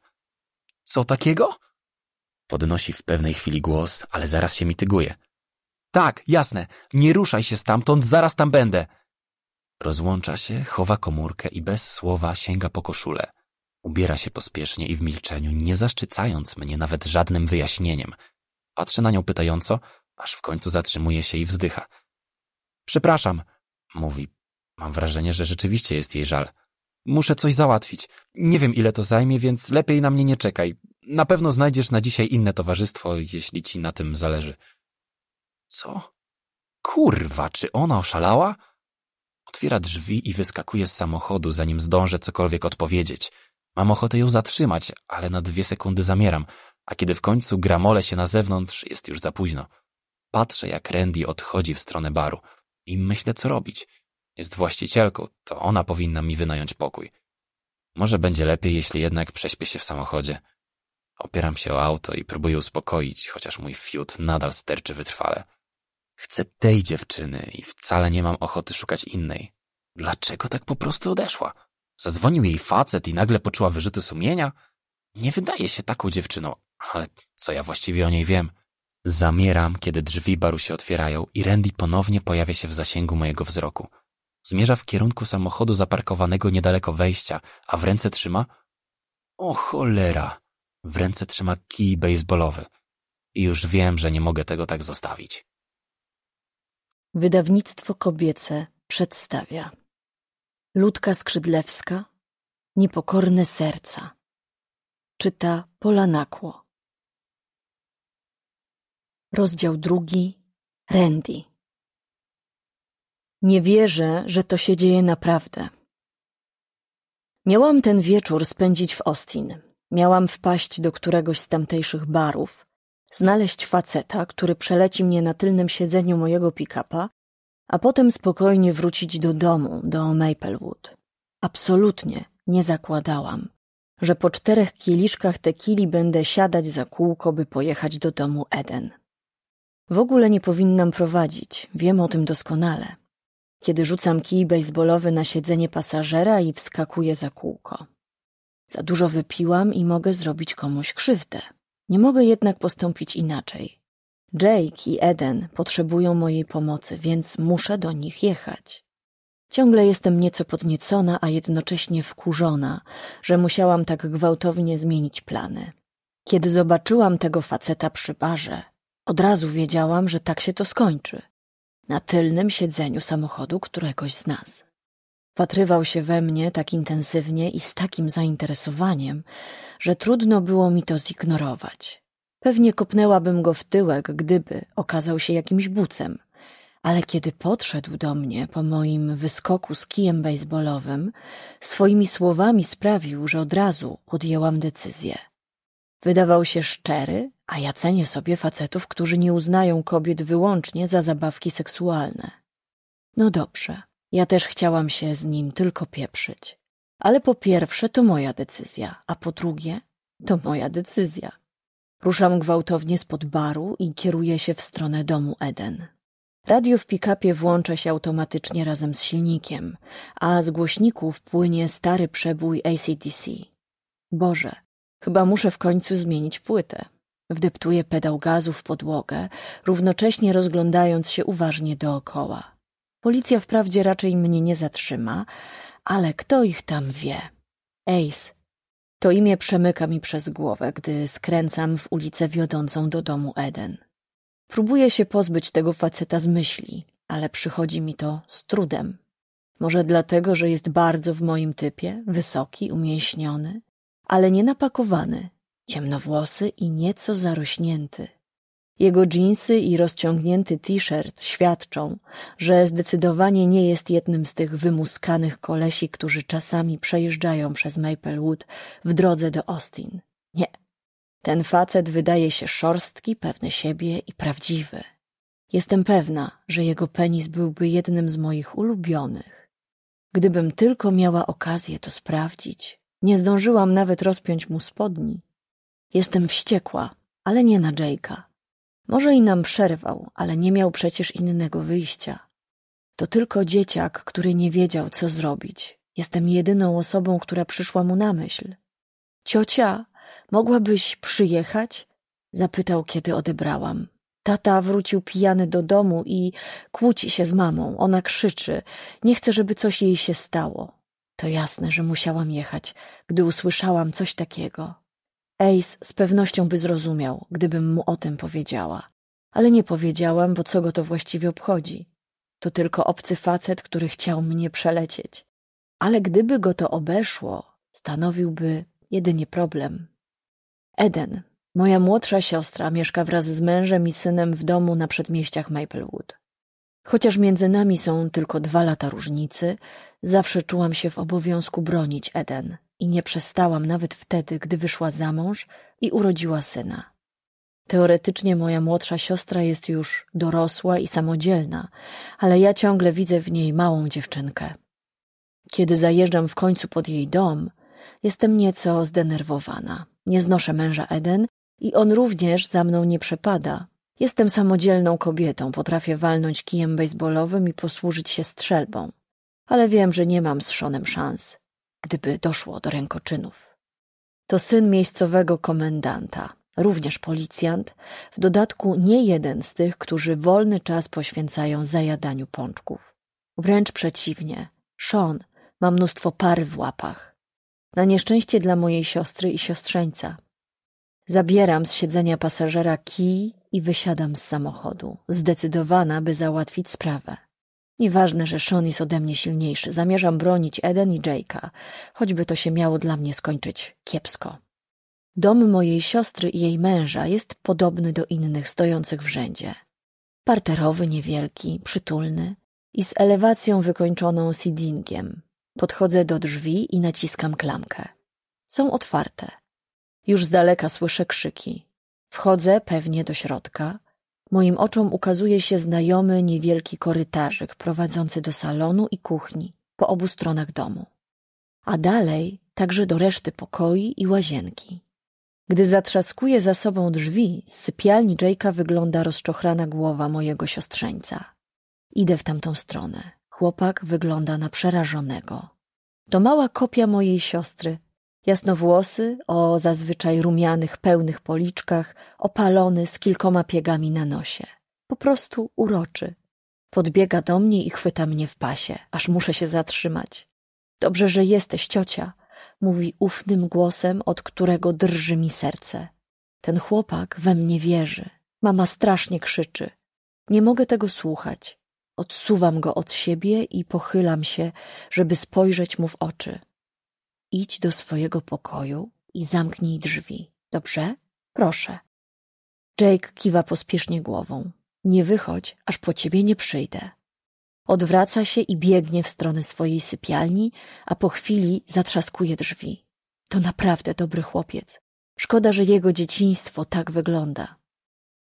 Co takiego? Podnosi w pewnej chwili głos, ale zaraz się mityguje. Tak, jasne. Nie ruszaj się stamtąd, zaraz tam będę. Rozłącza się, chowa komórkę i bez słowa sięga po koszulę. Ubiera się pospiesznie i w milczeniu, nie zaszczycając mnie nawet żadnym wyjaśnieniem. Patrzę na nią pytająco, aż w końcu zatrzymuje się i wzdycha. Przepraszam, mówi. Mam wrażenie, że rzeczywiście jest jej żal. Muszę coś załatwić. Nie wiem, ile to zajmie, więc lepiej na mnie nie czekaj. Na pewno znajdziesz na dzisiaj inne towarzystwo, jeśli ci na tym zależy. Co? Kurwa, czy ona oszalała? Otwiera drzwi i wyskakuje z samochodu, zanim zdążę cokolwiek odpowiedzieć. Mam ochotę ją zatrzymać, ale na dwie sekundy zamieram, a kiedy w końcu gramole się na zewnątrz, jest już za późno. Patrzę, jak Randy odchodzi w stronę baru i myślę, co robić. Jest właścicielką, to ona powinna mi wynająć pokój. Może będzie lepiej, jeśli jednak prześpię się w samochodzie. Opieram się o auto i próbuję uspokoić, chociaż mój fiut nadal sterczy wytrwale. Chcę tej dziewczyny i wcale nie mam ochoty szukać innej. Dlaczego tak po prostu odeszła? Zadzwonił jej facet i nagle poczuła wyrzuty sumienia? Nie wydaje się taką dziewczyną, ale co ja właściwie o niej wiem? Zamieram, kiedy drzwi baru się otwierają i Randy ponownie pojawia się w zasięgu mojego wzroku. Zmierza w kierunku samochodu zaparkowanego niedaleko wejścia, a w ręce trzyma... O cholera! W ręce trzyma kij baseballowy. I już wiem, że nie mogę tego tak zostawić. Wydawnictwo kobiece przedstawia Ludka Skrzydlewska Niepokorne serca Czyta Pola Nakło Rozdział drugi Randy Nie wierzę, że to się dzieje naprawdę. Miałam ten wieczór spędzić w Austin. Miałam wpaść do któregoś z tamtejszych barów – znaleźć faceta, który przeleci mnie na tylnym siedzeniu mojego pick-upa, a potem spokojnie wrócić do domu, do Maplewood. Absolutnie nie zakładałam, że po czterech kieliszkach tekili będę siadać za kółko, by pojechać do domu Eden. W ogóle nie powinnam prowadzić, wiem o tym doskonale. Kiedy rzucam kij bejsbolowy na siedzenie pasażera i wskakuję za kółko. Za dużo wypiłam i mogę zrobić komuś krzywdę. Nie mogę jednak postąpić inaczej. Jake i Eden potrzebują mojej pomocy, więc muszę do nich jechać. Ciągle jestem nieco podniecona, a jednocześnie wkurzona, że musiałam tak gwałtownie zmienić plany. Kiedy zobaczyłam tego faceta przy barze, od razu wiedziałam, że tak się to skończy. Na tylnym siedzeniu samochodu któregoś z nas. Wpatrywał się we mnie tak intensywnie i z takim zainteresowaniem, że trudno było mi to zignorować. Pewnie kopnęłabym go w tyłek, gdyby okazał się jakimś bucem. Ale kiedy podszedł do mnie po moim wyskoku z kijem baseballowym, swoimi słowami sprawił, że od razu podjęłam decyzję. Wydawał się szczery, a ja cenię sobie facetów, którzy nie uznają kobiet wyłącznie za zabawki seksualne. No dobrze, ja też chciałam się z nim tylko pieprzyć. Ale po pierwsze to moja decyzja, a po drugie to moja decyzja. Ruszam gwałtownie spod baru i kieruję się w stronę domu Eden. Radio w pikapie włącza się automatycznie razem z silnikiem, a z głośników płynie stary przebój ACDC. Boże, chyba muszę w końcu zmienić płytę. Wdeptuję pedał gazu w podłogę, równocześnie rozglądając się uważnie dookoła. Policja wprawdzie raczej mnie nie zatrzyma, ale kto ich tam wie? Ace. To imię przemyka mi przez głowę, gdy skręcam w ulicę wiodącą do domu Eden. Próbuję się pozbyć tego faceta z myśli, ale przychodzi mi to z trudem. Może dlatego, że jest bardzo w moim typie, wysoki, umięśniony, ale nie napakowany, ciemnowłosy i nieco zarośnięty. Jego dżinsy i rozciągnięty t-shirt świadczą, że zdecydowanie nie jest jednym z tych wymuskanych kolesi, którzy czasami przejeżdżają przez Maplewood w drodze do Austin. Nie. Ten facet wydaje się szorstki, pewny siebie i prawdziwy. Jestem pewna, że jego penis byłby jednym z moich ulubionych. Gdybym tylko miała okazję to sprawdzić, nie zdążyłam nawet rozpiąć mu spodni. Jestem wściekła, ale nie na Jake'a. Może i nam przerwał, ale nie miał przecież innego wyjścia. To tylko dzieciak, który nie wiedział, co zrobić. Jestem jedyną osobą, która przyszła mu na myśl. Ciocia, mogłabyś przyjechać? Zapytał, kiedy odebrałam. Tata wrócił pijany do domu i kłóci się z mamą. Ona krzyczy. Nie chce, żeby coś jej się stało. To jasne, że musiałam jechać, gdy usłyszałam coś takiego. Ace z pewnością by zrozumiał, gdybym mu o tym powiedziała. Ale nie powiedziałam, bo co go to właściwie obchodzi. To tylko obcy facet, który chciał mnie przelecieć. Ale gdyby go to obeszło, stanowiłby jedynie problem. Eden, moja młodsza siostra, mieszka wraz z mężem i synem w domu na przedmieściach Maplewood. Chociaż między nami są tylko dwa lata różnicy, zawsze czułam się w obowiązku bronić Eden i nie przestałam nawet wtedy, gdy wyszła za mąż i urodziła syna. Teoretycznie moja młodsza siostra jest już dorosła i samodzielna, ale ja ciągle widzę w niej małą dziewczynkę. Kiedy zajeżdżam w końcu pod jej dom, jestem nieco zdenerwowana. Nie znoszę męża Eden i on również za mną nie przepada. Jestem samodzielną kobietą, potrafię walnąć kijem baseballowym i posłużyć się strzelbą, ale wiem, że nie mam z Szonem szans gdyby doszło do rękoczynów. To syn miejscowego komendanta, również policjant, w dodatku nie jeden z tych, którzy wolny czas poświęcają zajadaniu pączków. Wręcz przeciwnie, Sean ma mnóstwo pary w łapach. Na nieszczęście dla mojej siostry i siostrzeńca. Zabieram z siedzenia pasażera kij i wysiadam z samochodu, zdecydowana, by załatwić sprawę. Nieważne, że Sean jest ode mnie silniejszy. Zamierzam bronić Eden i Jake'a, choćby to się miało dla mnie skończyć kiepsko. Dom mojej siostry i jej męża jest podobny do innych stojących w rzędzie. Parterowy, niewielki, przytulny i z elewacją wykończoną seedingiem. Podchodzę do drzwi i naciskam klamkę. Są otwarte. Już z daleka słyszę krzyki. Wchodzę pewnie do środka – Moim oczom ukazuje się znajomy niewielki korytarzyk prowadzący do salonu i kuchni po obu stronach domu, a dalej także do reszty pokoi i łazienki. Gdy zatrzaskuje za sobą drzwi, z sypialni Jake'a wygląda rozczochrana głowa mojego siostrzeńca. Idę w tamtą stronę. Chłopak wygląda na przerażonego. To mała kopia mojej siostry, Jasnowłosy, o zazwyczaj rumianych, pełnych policzkach, opalony z kilkoma piegami na nosie. Po prostu uroczy. Podbiega do mnie i chwyta mnie w pasie, aż muszę się zatrzymać. Dobrze, że jesteś, ciocia, mówi ufnym głosem, od którego drży mi serce. Ten chłopak we mnie wierzy. Mama strasznie krzyczy. Nie mogę tego słuchać. Odsuwam go od siebie i pochylam się, żeby spojrzeć mu w oczy idź do swojego pokoju i zamknij drzwi, dobrze? Proszę. Jake kiwa pospiesznie głową. Nie wychodź, aż po ciebie nie przyjdę. Odwraca się i biegnie w stronę swojej sypialni, a po chwili zatrzaskuje drzwi. To naprawdę dobry chłopiec. Szkoda, że jego dzieciństwo tak wygląda.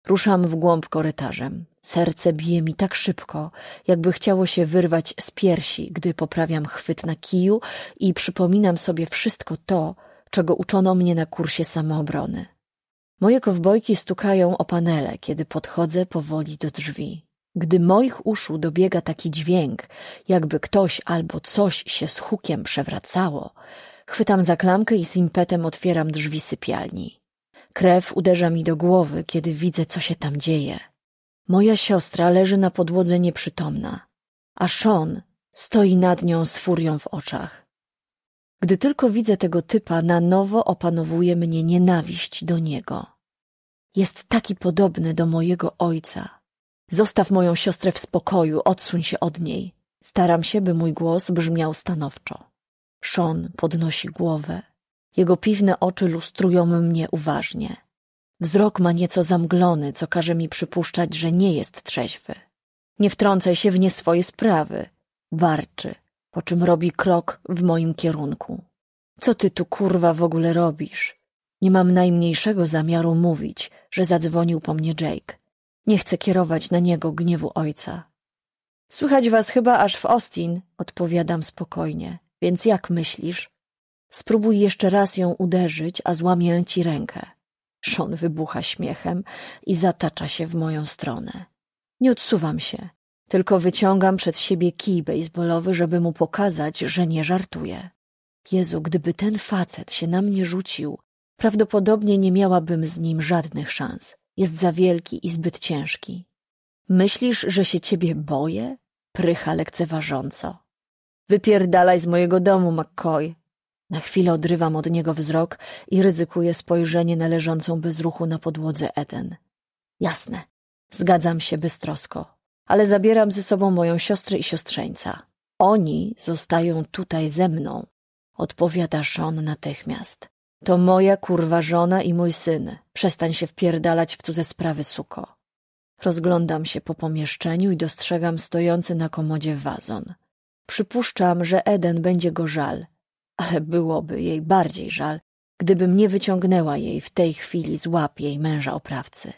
Ruszam w głąb korytarzem. Serce bije mi tak szybko, jakby chciało się wyrwać z piersi, gdy poprawiam chwyt na kiju i przypominam sobie wszystko to, czego uczono mnie na kursie samoobrony. Moje kowbojki stukają o panele, kiedy podchodzę powoli do drzwi. Gdy moich uszu dobiega taki dźwięk, jakby ktoś albo coś się z hukiem przewracało, chwytam za klamkę i z impetem otwieram drzwi sypialni. Krew uderza mi do głowy, kiedy widzę, co się tam dzieje – Moja siostra leży na podłodze nieprzytomna, a Sean stoi nad nią z furią w oczach. Gdy tylko widzę tego typa, na nowo opanowuje mnie nienawiść do niego. Jest taki podobny do mojego ojca. Zostaw moją siostrę w spokoju, odsuń się od niej. Staram się, by mój głos brzmiał stanowczo. Sean podnosi głowę. Jego piwne oczy lustrują mnie uważnie. Wzrok ma nieco zamglony, co każe mi przypuszczać, że nie jest trzeźwy. Nie wtrącaj się w nie swoje sprawy. Warczy, po czym robi krok w moim kierunku. Co ty tu kurwa w ogóle robisz? Nie mam najmniejszego zamiaru mówić, że zadzwonił po mnie Jake. Nie chcę kierować na niego gniewu ojca. Słychać was chyba aż w Austin, odpowiadam spokojnie. Więc jak myślisz? Spróbuj jeszcze raz ją uderzyć, a złamię ci rękę. Sean wybucha śmiechem i zatacza się w moją stronę. Nie odsuwam się, tylko wyciągam przed siebie kij baseballowy, żeby mu pokazać, że nie żartuję. Jezu, gdyby ten facet się na mnie rzucił, prawdopodobnie nie miałabym z nim żadnych szans. Jest za wielki i zbyt ciężki. Myślisz, że się ciebie boję? Prycha lekceważąco. Wypierdalaj z mojego domu, McCoy. Na chwilę odrywam od niego wzrok i ryzykuję spojrzenie na leżącą bez ruchu na podłodze Eden. Jasne, zgadzam się beztrosko, ale zabieram ze sobą moją siostrę i siostrzeńca. Oni zostają tutaj ze mną, odpowiada żon natychmiast. To moja kurwa żona i mój syn. Przestań się wpierdalać w cudze sprawy, suko. Rozglądam się po pomieszczeniu i dostrzegam stojący na komodzie wazon. Przypuszczam, że Eden będzie go żal, ale byłoby jej bardziej żal, gdybym nie wyciągnęła jej w tej chwili z łap jej męża oprawcy.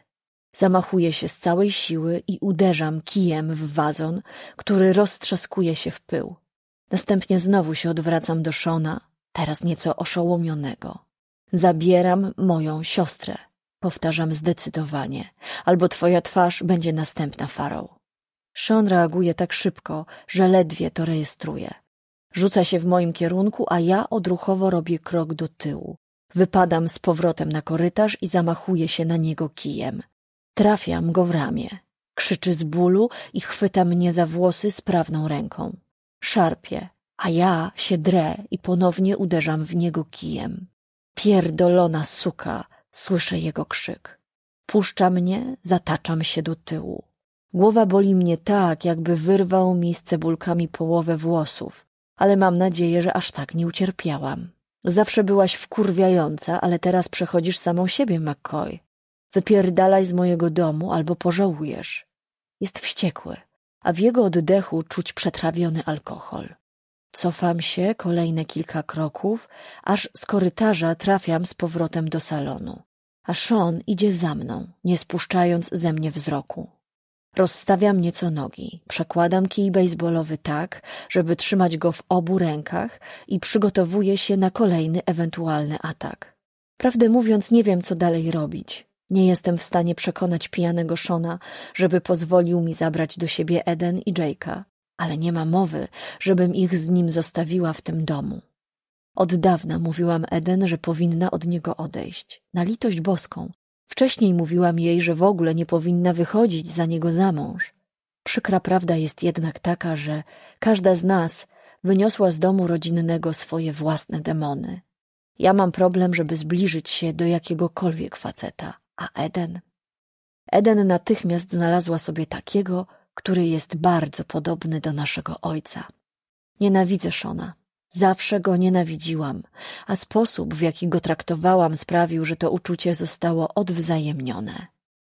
Zamachuję się z całej siły i uderzam kijem w wazon, który roztrzaskuje się w pył. Następnie znowu się odwracam do Szona, teraz nieco oszołomionego. Zabieram moją siostrę. Powtarzam zdecydowanie. Albo twoja twarz będzie następna farą. Sean reaguje tak szybko, że ledwie to rejestruje. Rzuca się w moim kierunku, a ja odruchowo robię krok do tyłu. Wypadam z powrotem na korytarz i zamachuję się na niego kijem. Trafiam go w ramię. Krzyczy z bólu i chwyta mnie za włosy sprawną ręką. Szarpie, a ja się drę i ponownie uderzam w niego kijem. Pierdolona suka, słyszę jego krzyk. Puszcza mnie, zataczam się do tyłu. Głowa boli mnie tak, jakby wyrwał mi z cebulkami połowę włosów ale mam nadzieję, że aż tak nie ucierpiałam. Zawsze byłaś wkurwiająca, ale teraz przechodzisz samą siebie, McCoy. Wypierdalaj z mojego domu albo pożałujesz. Jest wściekły, a w jego oddechu czuć przetrawiony alkohol. Cofam się kolejne kilka kroków, aż z korytarza trafiam z powrotem do salonu. A Sean idzie za mną, nie spuszczając ze mnie wzroku. Rozstawiam nieco nogi, przekładam kij baseballowy tak, żeby trzymać go w obu rękach i przygotowuję się na kolejny ewentualny atak. Prawdę mówiąc, nie wiem, co dalej robić. Nie jestem w stanie przekonać pijanego Shona, żeby pozwolił mi zabrać do siebie Eden i Jake'a, ale nie ma mowy, żebym ich z nim zostawiła w tym domu. Od dawna mówiłam Eden, że powinna od niego odejść. Na litość boską, Wcześniej mówiłam jej, że w ogóle nie powinna wychodzić za niego za mąż. Przykra prawda jest jednak taka, że każda z nas wyniosła z domu rodzinnego swoje własne demony. Ja mam problem, żeby zbliżyć się do jakiegokolwiek faceta, a Eden? Eden natychmiast znalazła sobie takiego, który jest bardzo podobny do naszego ojca. Nienawidzę Szona. Zawsze go nienawidziłam, a sposób, w jaki go traktowałam, sprawił, że to uczucie zostało odwzajemnione.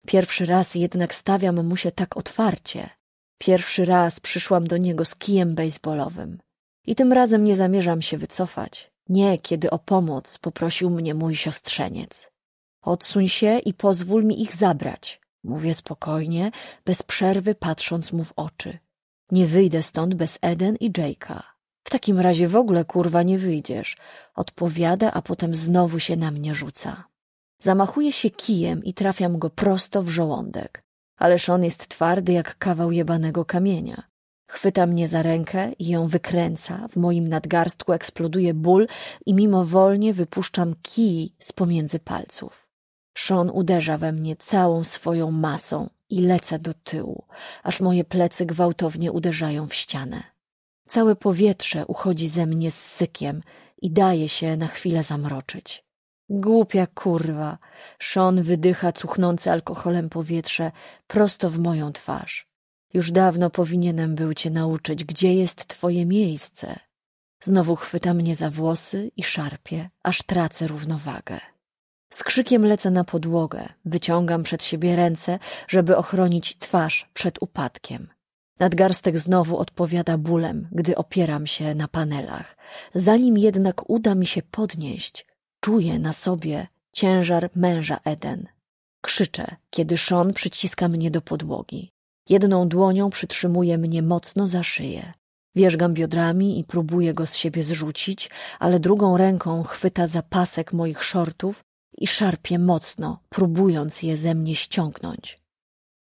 Pierwszy raz jednak stawiam mu się tak otwarcie. Pierwszy raz przyszłam do niego z kijem bejsbolowym. I tym razem nie zamierzam się wycofać. Nie, kiedy o pomoc poprosił mnie mój siostrzeniec. Odsuń się i pozwól mi ich zabrać, mówię spokojnie, bez przerwy patrząc mu w oczy. Nie wyjdę stąd bez Eden i Jake'a. W takim razie w ogóle kurwa nie wyjdziesz. Odpowiada, a potem znowu się na mnie rzuca. Zamachuję się kijem i trafiam go prosto w żołądek. Ależ on jest twardy jak kawał jebanego kamienia. Chwyta mnie za rękę i ją wykręca. W moim nadgarstku eksploduje ból i mimowolnie wypuszczam kij z pomiędzy palców. Szon uderza we mnie całą swoją masą i lecę do tyłu, aż moje plecy gwałtownie uderzają w ścianę. Całe powietrze uchodzi ze mnie z sykiem i daje się na chwilę zamroczyć. Głupia kurwa. Szon wydycha cuchnące alkoholem powietrze prosto w moją twarz. Już dawno powinienem był cię nauczyć, gdzie jest twoje miejsce. Znowu chwyta mnie za włosy i szarpie, aż tracę równowagę. Z krzykiem lecę na podłogę, wyciągam przed siebie ręce, żeby ochronić twarz przed upadkiem. Nadgarstek znowu odpowiada bólem, gdy opieram się na panelach. Zanim jednak uda mi się podnieść, czuję na sobie ciężar męża Eden. Krzyczę, kiedy Sean przyciska mnie do podłogi. Jedną dłonią przytrzymuje mnie mocno za szyję. Wierzgam biodrami i próbuję go z siebie zrzucić, ale drugą ręką chwyta za pasek moich szortów i szarpie mocno, próbując je ze mnie ściągnąć.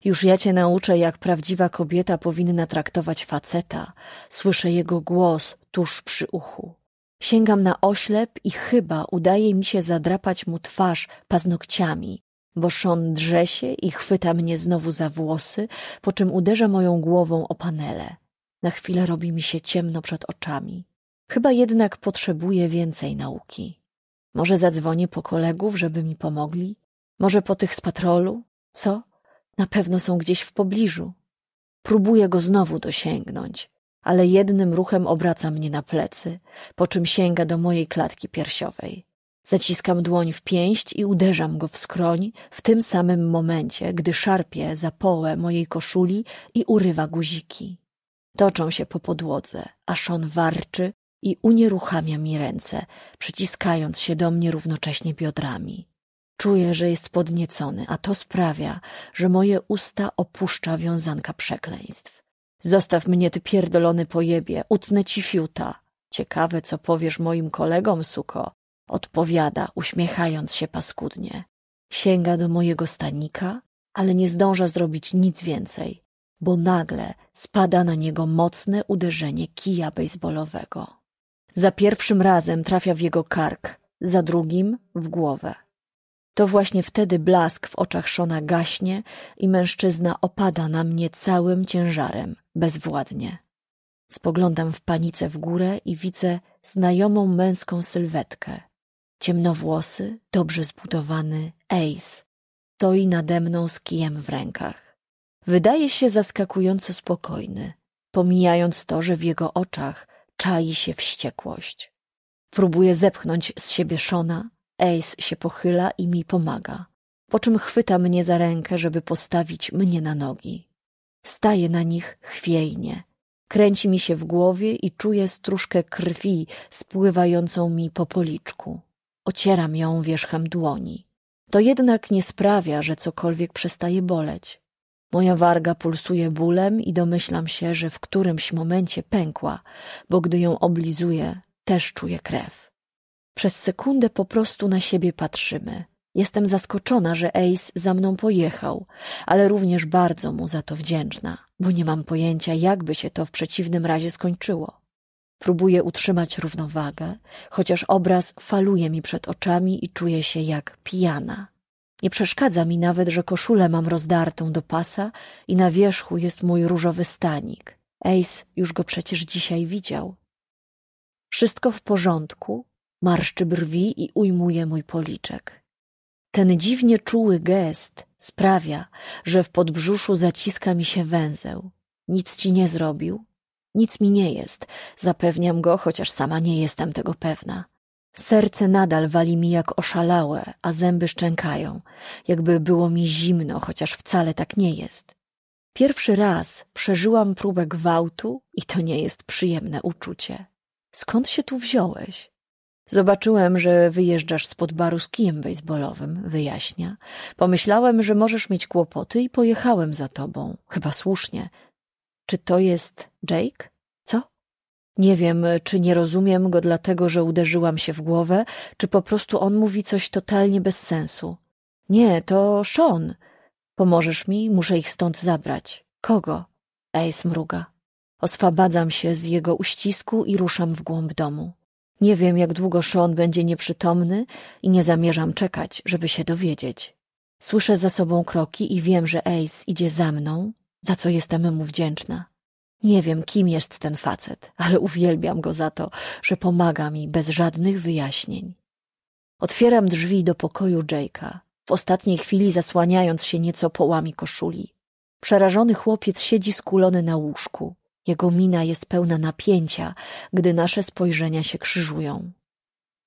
Już ja cię nauczę, jak prawdziwa kobieta powinna traktować faceta. Słyszę jego głos tuż przy uchu. Sięgam na oślep i chyba udaje mi się zadrapać mu twarz paznokciami, bo Szon drze się i chwyta mnie znowu za włosy, po czym uderza moją głową o panele. Na chwilę robi mi się ciemno przed oczami. Chyba jednak potrzebuję więcej nauki. Może zadzwonię po kolegów, żeby mi pomogli? Może po tych z patrolu? Co? Na pewno są gdzieś w pobliżu. Próbuję go znowu dosięgnąć, ale jednym ruchem obraca mnie na plecy, po czym sięga do mojej klatki piersiowej. Zaciskam dłoń w pięść i uderzam go w skroń w tym samym momencie, gdy szarpie za połę mojej koszuli i urywa guziki. Toczą się po podłodze, aż on warczy i unieruchamia mi ręce, przyciskając się do mnie równocześnie biodrami. Czuję, że jest podniecony, a to sprawia, że moje usta opuszcza wiązanka przekleństw. Zostaw mnie, ty pierdolony pojebie, utnę ci fiuta. Ciekawe, co powiesz moim kolegom, suko. Odpowiada, uśmiechając się paskudnie. Sięga do mojego stanika, ale nie zdąża zrobić nic więcej, bo nagle spada na niego mocne uderzenie kija bejsbolowego. Za pierwszym razem trafia w jego kark, za drugim w głowę. To właśnie wtedy blask w oczach Szona gaśnie i mężczyzna opada na mnie całym ciężarem, bezwładnie. Spoglądam w panice w górę i widzę znajomą męską sylwetkę. Ciemnowłosy, dobrze zbudowany Ace stoi nade mną z kijem w rękach. Wydaje się zaskakująco spokojny, pomijając to, że w jego oczach czai się wściekłość. Próbuje zepchnąć z siebie Szona, Ace się pochyla i mi pomaga, po czym chwyta mnie za rękę, żeby postawić mnie na nogi. Staję na nich chwiejnie. Kręci mi się w głowie i czuję stróżkę krwi spływającą mi po policzku. Ocieram ją wierzchem dłoni. To jednak nie sprawia, że cokolwiek przestaje boleć. Moja warga pulsuje bólem i domyślam się, że w którymś momencie pękła, bo gdy ją oblizuję, też czuję krew. Przez sekundę po prostu na siebie patrzymy. Jestem zaskoczona, że Ace za mną pojechał, ale również bardzo mu za to wdzięczna, bo nie mam pojęcia, jakby się to w przeciwnym razie skończyło. Próbuję utrzymać równowagę, chociaż obraz faluje mi przed oczami i czuję się jak pijana. Nie przeszkadza mi nawet, że koszulę mam rozdartą do pasa i na wierzchu jest mój różowy stanik. Ace już go przecież dzisiaj widział. Wszystko w porządku? marszczy brwi i ujmuje mój policzek. Ten dziwnie czuły gest sprawia, że w podbrzuszu zaciska mi się węzeł. Nic ci nie zrobił? Nic mi nie jest, zapewniam go, chociaż sama nie jestem tego pewna. Serce nadal wali mi jak oszalałe, a zęby szczękają, jakby było mi zimno, chociaż wcale tak nie jest. Pierwszy raz przeżyłam próbę gwałtu i to nie jest przyjemne uczucie. Skąd się tu wziąłeś? Zobaczyłem, że wyjeżdżasz spod baru z kijem bejsbolowym, wyjaśnia. Pomyślałem, że możesz mieć kłopoty i pojechałem za tobą. Chyba słusznie. Czy to jest Jake? Co? Nie wiem, czy nie rozumiem go dlatego, że uderzyłam się w głowę, czy po prostu on mówi coś totalnie bez sensu. Nie, to Sean. Pomożesz mi? Muszę ich stąd zabrać. Kogo? Ej, smruga. Oswabadzam się z jego uścisku i ruszam w głąb domu. Nie wiem, jak długo Sean będzie nieprzytomny i nie zamierzam czekać, żeby się dowiedzieć. Słyszę za sobą kroki i wiem, że Ace idzie za mną, za co jestem mu wdzięczna. Nie wiem, kim jest ten facet, ale uwielbiam go za to, że pomaga mi bez żadnych wyjaśnień. Otwieram drzwi do pokoju Jake'a, w ostatniej chwili zasłaniając się nieco połami koszuli. Przerażony chłopiec siedzi skulony na łóżku, jego mina jest pełna napięcia, gdy nasze spojrzenia się krzyżują.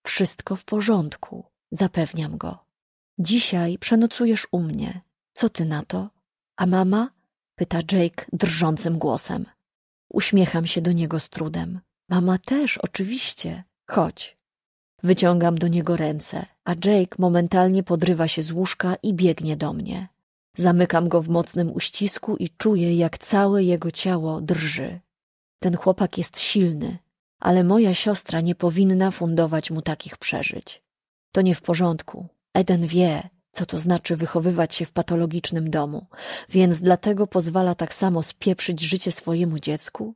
Wszystko w porządku, zapewniam go. Dzisiaj przenocujesz u mnie. Co ty na to? A mama? pyta Jake drżącym głosem. Uśmiecham się do niego z trudem. Mama też, oczywiście. Chodź. Wyciągam do niego ręce, a Jake momentalnie podrywa się z łóżka i biegnie do mnie. Zamykam go w mocnym uścisku i czuję, jak całe jego ciało drży. Ten chłopak jest silny, ale moja siostra nie powinna fundować mu takich przeżyć. To nie w porządku. Eden wie, co to znaczy wychowywać się w patologicznym domu, więc dlatego pozwala tak samo spieprzyć życie swojemu dziecku?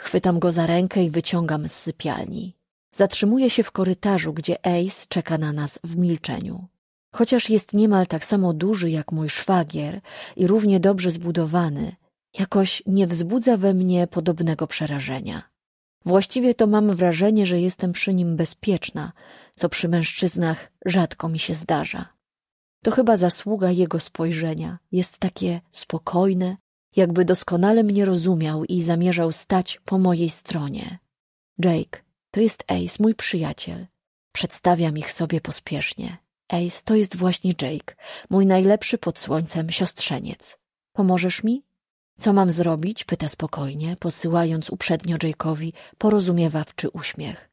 Chwytam go za rękę i wyciągam z sypialni. Zatrzymuje się w korytarzu, gdzie Ace czeka na nas w milczeniu. Chociaż jest niemal tak samo duży jak mój szwagier i równie dobrze zbudowany, jakoś nie wzbudza we mnie podobnego przerażenia. Właściwie to mam wrażenie, że jestem przy nim bezpieczna, co przy mężczyznach rzadko mi się zdarza. To chyba zasługa jego spojrzenia. Jest takie spokojne, jakby doskonale mnie rozumiał i zamierzał stać po mojej stronie. Jake, to jest Ace, mój przyjaciel. Przedstawiam ich sobie pospiesznie. Ace, to jest właśnie Jake, mój najlepszy pod słońcem siostrzeniec. Pomożesz mi? Co mam zrobić? pyta spokojnie, posyłając uprzednio Jake'owi porozumiewawczy uśmiech.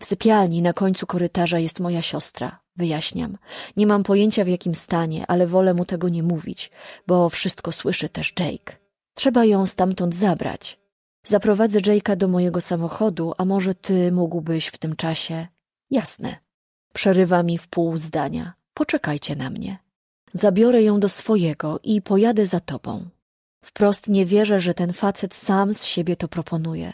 W sypialni na końcu korytarza jest moja siostra, wyjaśniam. Nie mam pojęcia w jakim stanie, ale wolę mu tego nie mówić, bo wszystko słyszy też Jake. Trzeba ją stamtąd zabrać. Zaprowadzę Jake'a do mojego samochodu, a może ty mógłbyś w tym czasie... Jasne. Przerywa mi w pół zdania. Poczekajcie na mnie. Zabiorę ją do swojego i pojadę za tobą. Wprost nie wierzę, że ten facet sam z siebie to proponuje.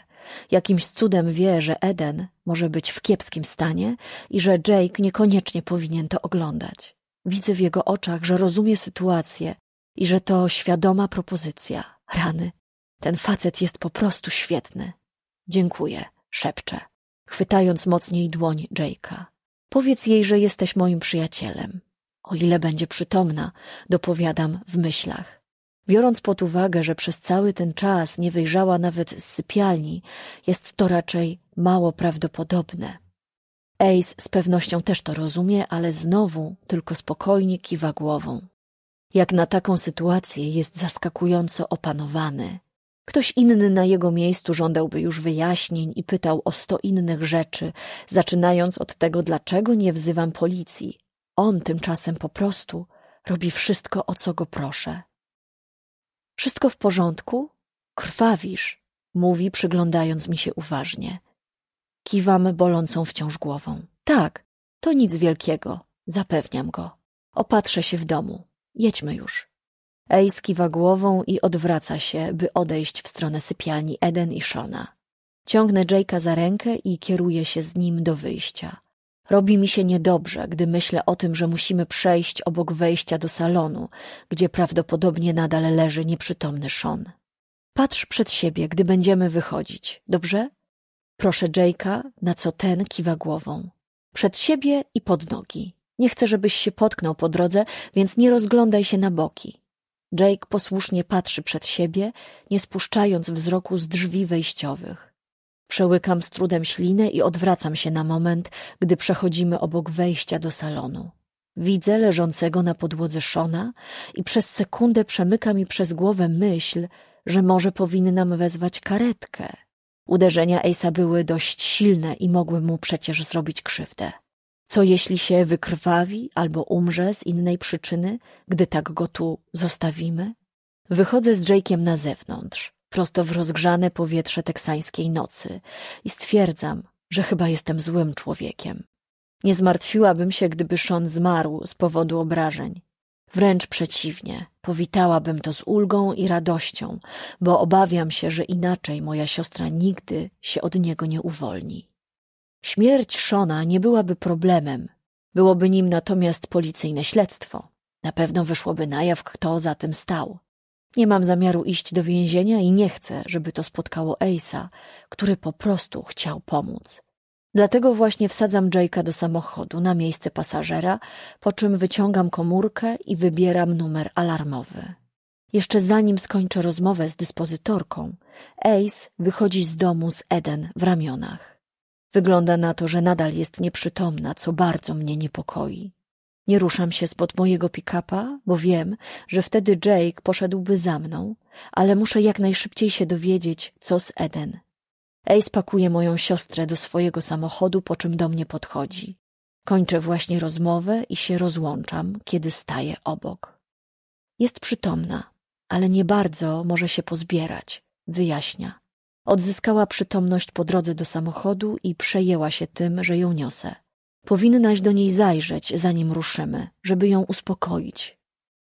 Jakimś cudem wie, że Eden może być w kiepskim stanie i że Jake niekoniecznie powinien to oglądać. Widzę w jego oczach, że rozumie sytuację i że to świadoma propozycja. Rany. Ten facet jest po prostu świetny. Dziękuję, szepczę, chwytając mocniej dłoń Jake'a. Powiedz jej, że jesteś moim przyjacielem. O ile będzie przytomna, dopowiadam w myślach. Biorąc pod uwagę, że przez cały ten czas nie wyjrzała nawet z sypialni, jest to raczej mało prawdopodobne. Ace z pewnością też to rozumie, ale znowu tylko spokojnie kiwa głową. Jak na taką sytuację jest zaskakująco opanowany. Ktoś inny na jego miejscu żądałby już wyjaśnień i pytał o sto innych rzeczy, zaczynając od tego, dlaczego nie wzywam policji. On tymczasem po prostu robi wszystko, o co go proszę. Wszystko w porządku? Krwawisz, mówi, przyglądając mi się uważnie. Kiwam bolącą wciąż głową. Tak, to nic wielkiego, zapewniam go. Opatrzę się w domu. Jedźmy już. Ace kiwa głową i odwraca się, by odejść w stronę sypialni Eden i Shona. Ciągnę Jake'a za rękę i kieruję się z nim do wyjścia. Robi mi się niedobrze, gdy myślę o tym, że musimy przejść obok wejścia do salonu, gdzie prawdopodobnie nadal leży nieprzytomny Sean. Patrz przed siebie, gdy będziemy wychodzić, dobrze? Proszę Jake'a, na co ten kiwa głową. Przed siebie i pod nogi. Nie chcę, żebyś się potknął po drodze, więc nie rozglądaj się na boki. Jake posłusznie patrzy przed siebie, nie spuszczając wzroku z drzwi wejściowych. Przełykam z trudem ślinę i odwracam się na moment, gdy przechodzimy obok wejścia do salonu. Widzę leżącego na podłodze Shona i przez sekundę przemyka mi przez głowę myśl, że może powinnam wezwać karetkę. Uderzenia Ace'a były dość silne i mogły mu przecież zrobić krzywdę. Co jeśli się wykrwawi albo umrze z innej przyczyny, gdy tak go tu zostawimy? Wychodzę z Jake'iem na zewnątrz, prosto w rozgrzane powietrze teksańskiej nocy i stwierdzam, że chyba jestem złym człowiekiem. Nie zmartwiłabym się, gdyby Sean zmarł z powodu obrażeń. Wręcz przeciwnie, powitałabym to z ulgą i radością, bo obawiam się, że inaczej moja siostra nigdy się od niego nie uwolni. Śmierć Szona nie byłaby problemem. Byłoby nim natomiast policyjne śledztwo. Na pewno wyszłoby na jaw, kto za tym stał. Nie mam zamiaru iść do więzienia i nie chcę, żeby to spotkało Ace'a, który po prostu chciał pomóc. Dlatego właśnie wsadzam Jake'a do samochodu na miejsce pasażera, po czym wyciągam komórkę i wybieram numer alarmowy. Jeszcze zanim skończę rozmowę z dyspozytorką, Ace wychodzi z domu z Eden w ramionach. Wygląda na to, że nadal jest nieprzytomna, co bardzo mnie niepokoi. Nie ruszam się spod mojego pick-upa, bo wiem, że wtedy Jake poszedłby za mną, ale muszę jak najszybciej się dowiedzieć, co z Eden. Ace pakuje moją siostrę do swojego samochodu, po czym do mnie podchodzi. Kończę właśnie rozmowę i się rozłączam, kiedy staję obok. Jest przytomna, ale nie bardzo może się pozbierać, wyjaśnia. Odzyskała przytomność po drodze do samochodu i przejęła się tym, że ją niosę. Powinnaś do niej zajrzeć, zanim ruszymy, żeby ją uspokoić.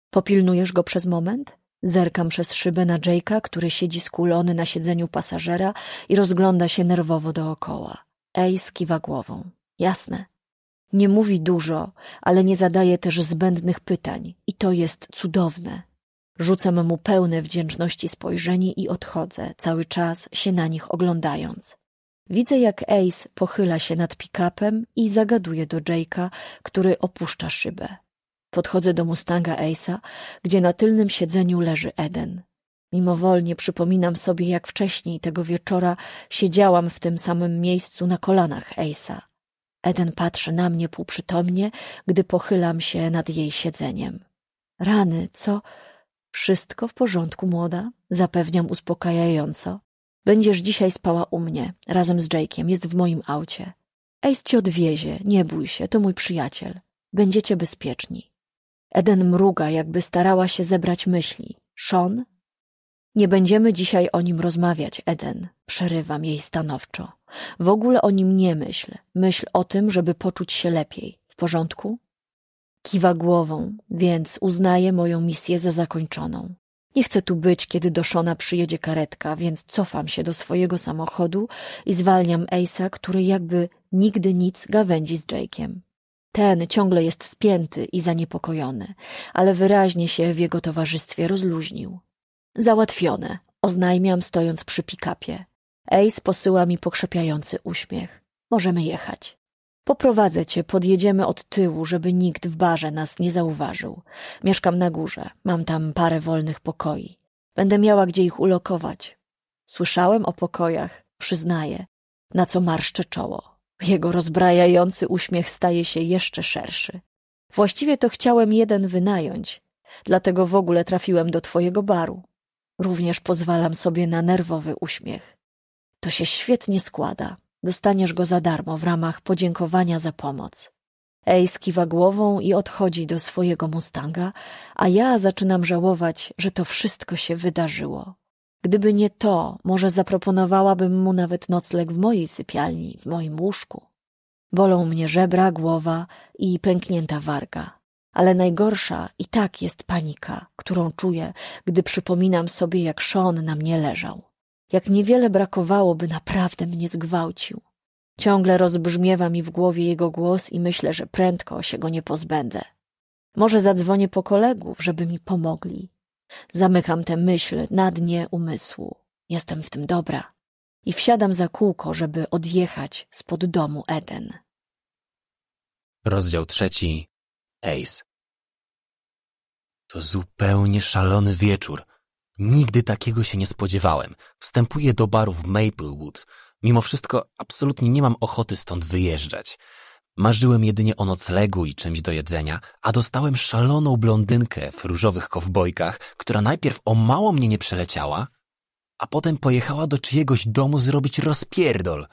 Popilnujesz go przez moment? Zerkam przez szybę na Jake'a, który siedzi skulony na siedzeniu pasażera i rozgląda się nerwowo dookoła. Ej skiwa głową. Jasne. Nie mówi dużo, ale nie zadaje też zbędnych pytań i to jest cudowne. Rzucam mu pełne wdzięczności spojrzenie i odchodzę, cały czas się na nich oglądając. Widzę, jak Ace pochyla się nad pick-upem i zagaduje do Jake'a, który opuszcza szybę. Podchodzę do Mustanga Ace'a, gdzie na tylnym siedzeniu leży Eden. Mimowolnie przypominam sobie, jak wcześniej tego wieczora siedziałam w tym samym miejscu na kolanach Ace'a. Eden patrzy na mnie półprzytomnie, gdy pochylam się nad jej siedzeniem. Rany, co... Wszystko w porządku, młoda, zapewniam uspokajająco. Będziesz dzisiaj spała u mnie, razem z Jake'iem, jest w moim aucie. Ace cię odwiezie, nie bój się, to mój przyjaciel. Będziecie bezpieczni. Eden mruga, jakby starała się zebrać myśli. Sean? Nie będziemy dzisiaj o nim rozmawiać, Eden. Przerywam jej stanowczo. W ogóle o nim nie myśl. Myśl o tym, żeby poczuć się lepiej. W porządku? Kiwa głową, więc uznaje moją misję za zakończoną. Nie chcę tu być, kiedy do Szona przyjedzie karetka, więc cofam się do swojego samochodu i zwalniam Ace'a, który jakby nigdy nic gawędzi z Jake'iem. Ten ciągle jest spięty i zaniepokojony, ale wyraźnie się w jego towarzystwie rozluźnił. Załatwione, oznajmiam stojąc przy pikapie. Ace posyła mi pokrzepiający uśmiech. Możemy jechać. Poprowadzę cię, podjedziemy od tyłu, żeby nikt w barze nas nie zauważył. Mieszkam na górze, mam tam parę wolnych pokoi. Będę miała gdzie ich ulokować. Słyszałem o pokojach, przyznaję, na co marszczę czoło. Jego rozbrajający uśmiech staje się jeszcze szerszy. Właściwie to chciałem jeden wynająć, dlatego w ogóle trafiłem do twojego baru. Również pozwalam sobie na nerwowy uśmiech. To się świetnie składa. Dostaniesz go za darmo w ramach podziękowania za pomoc. Ej skiwa głową i odchodzi do swojego Mustanga, a ja zaczynam żałować, że to wszystko się wydarzyło. Gdyby nie to, może zaproponowałabym mu nawet nocleg w mojej sypialni, w moim łóżku. Bolą mnie żebra, głowa i pęknięta warga. Ale najgorsza i tak jest panika, którą czuję, gdy przypominam sobie, jak Sean na mnie leżał. Jak niewiele brakowało, by naprawdę mnie zgwałcił. Ciągle rozbrzmiewa mi w głowie jego głos i myślę, że prędko się go nie pozbędę. Może zadzwonię po kolegów, żeby mi pomogli. Zamykam tę myśl na dnie umysłu. Jestem w tym dobra. I wsiadam za kółko, żeby odjechać spod domu Eden. Rozdział trzeci. Ace. To zupełnie szalony wieczór. Nigdy takiego się nie spodziewałem. Wstępuję do baru w Maplewood. Mimo wszystko absolutnie nie mam ochoty stąd wyjeżdżać. Marzyłem jedynie o noclegu i czymś do jedzenia, a dostałem szaloną blondynkę w różowych kowbojkach, która najpierw o mało mnie nie przeleciała, a potem pojechała do czyjegoś domu zrobić rozpierdol.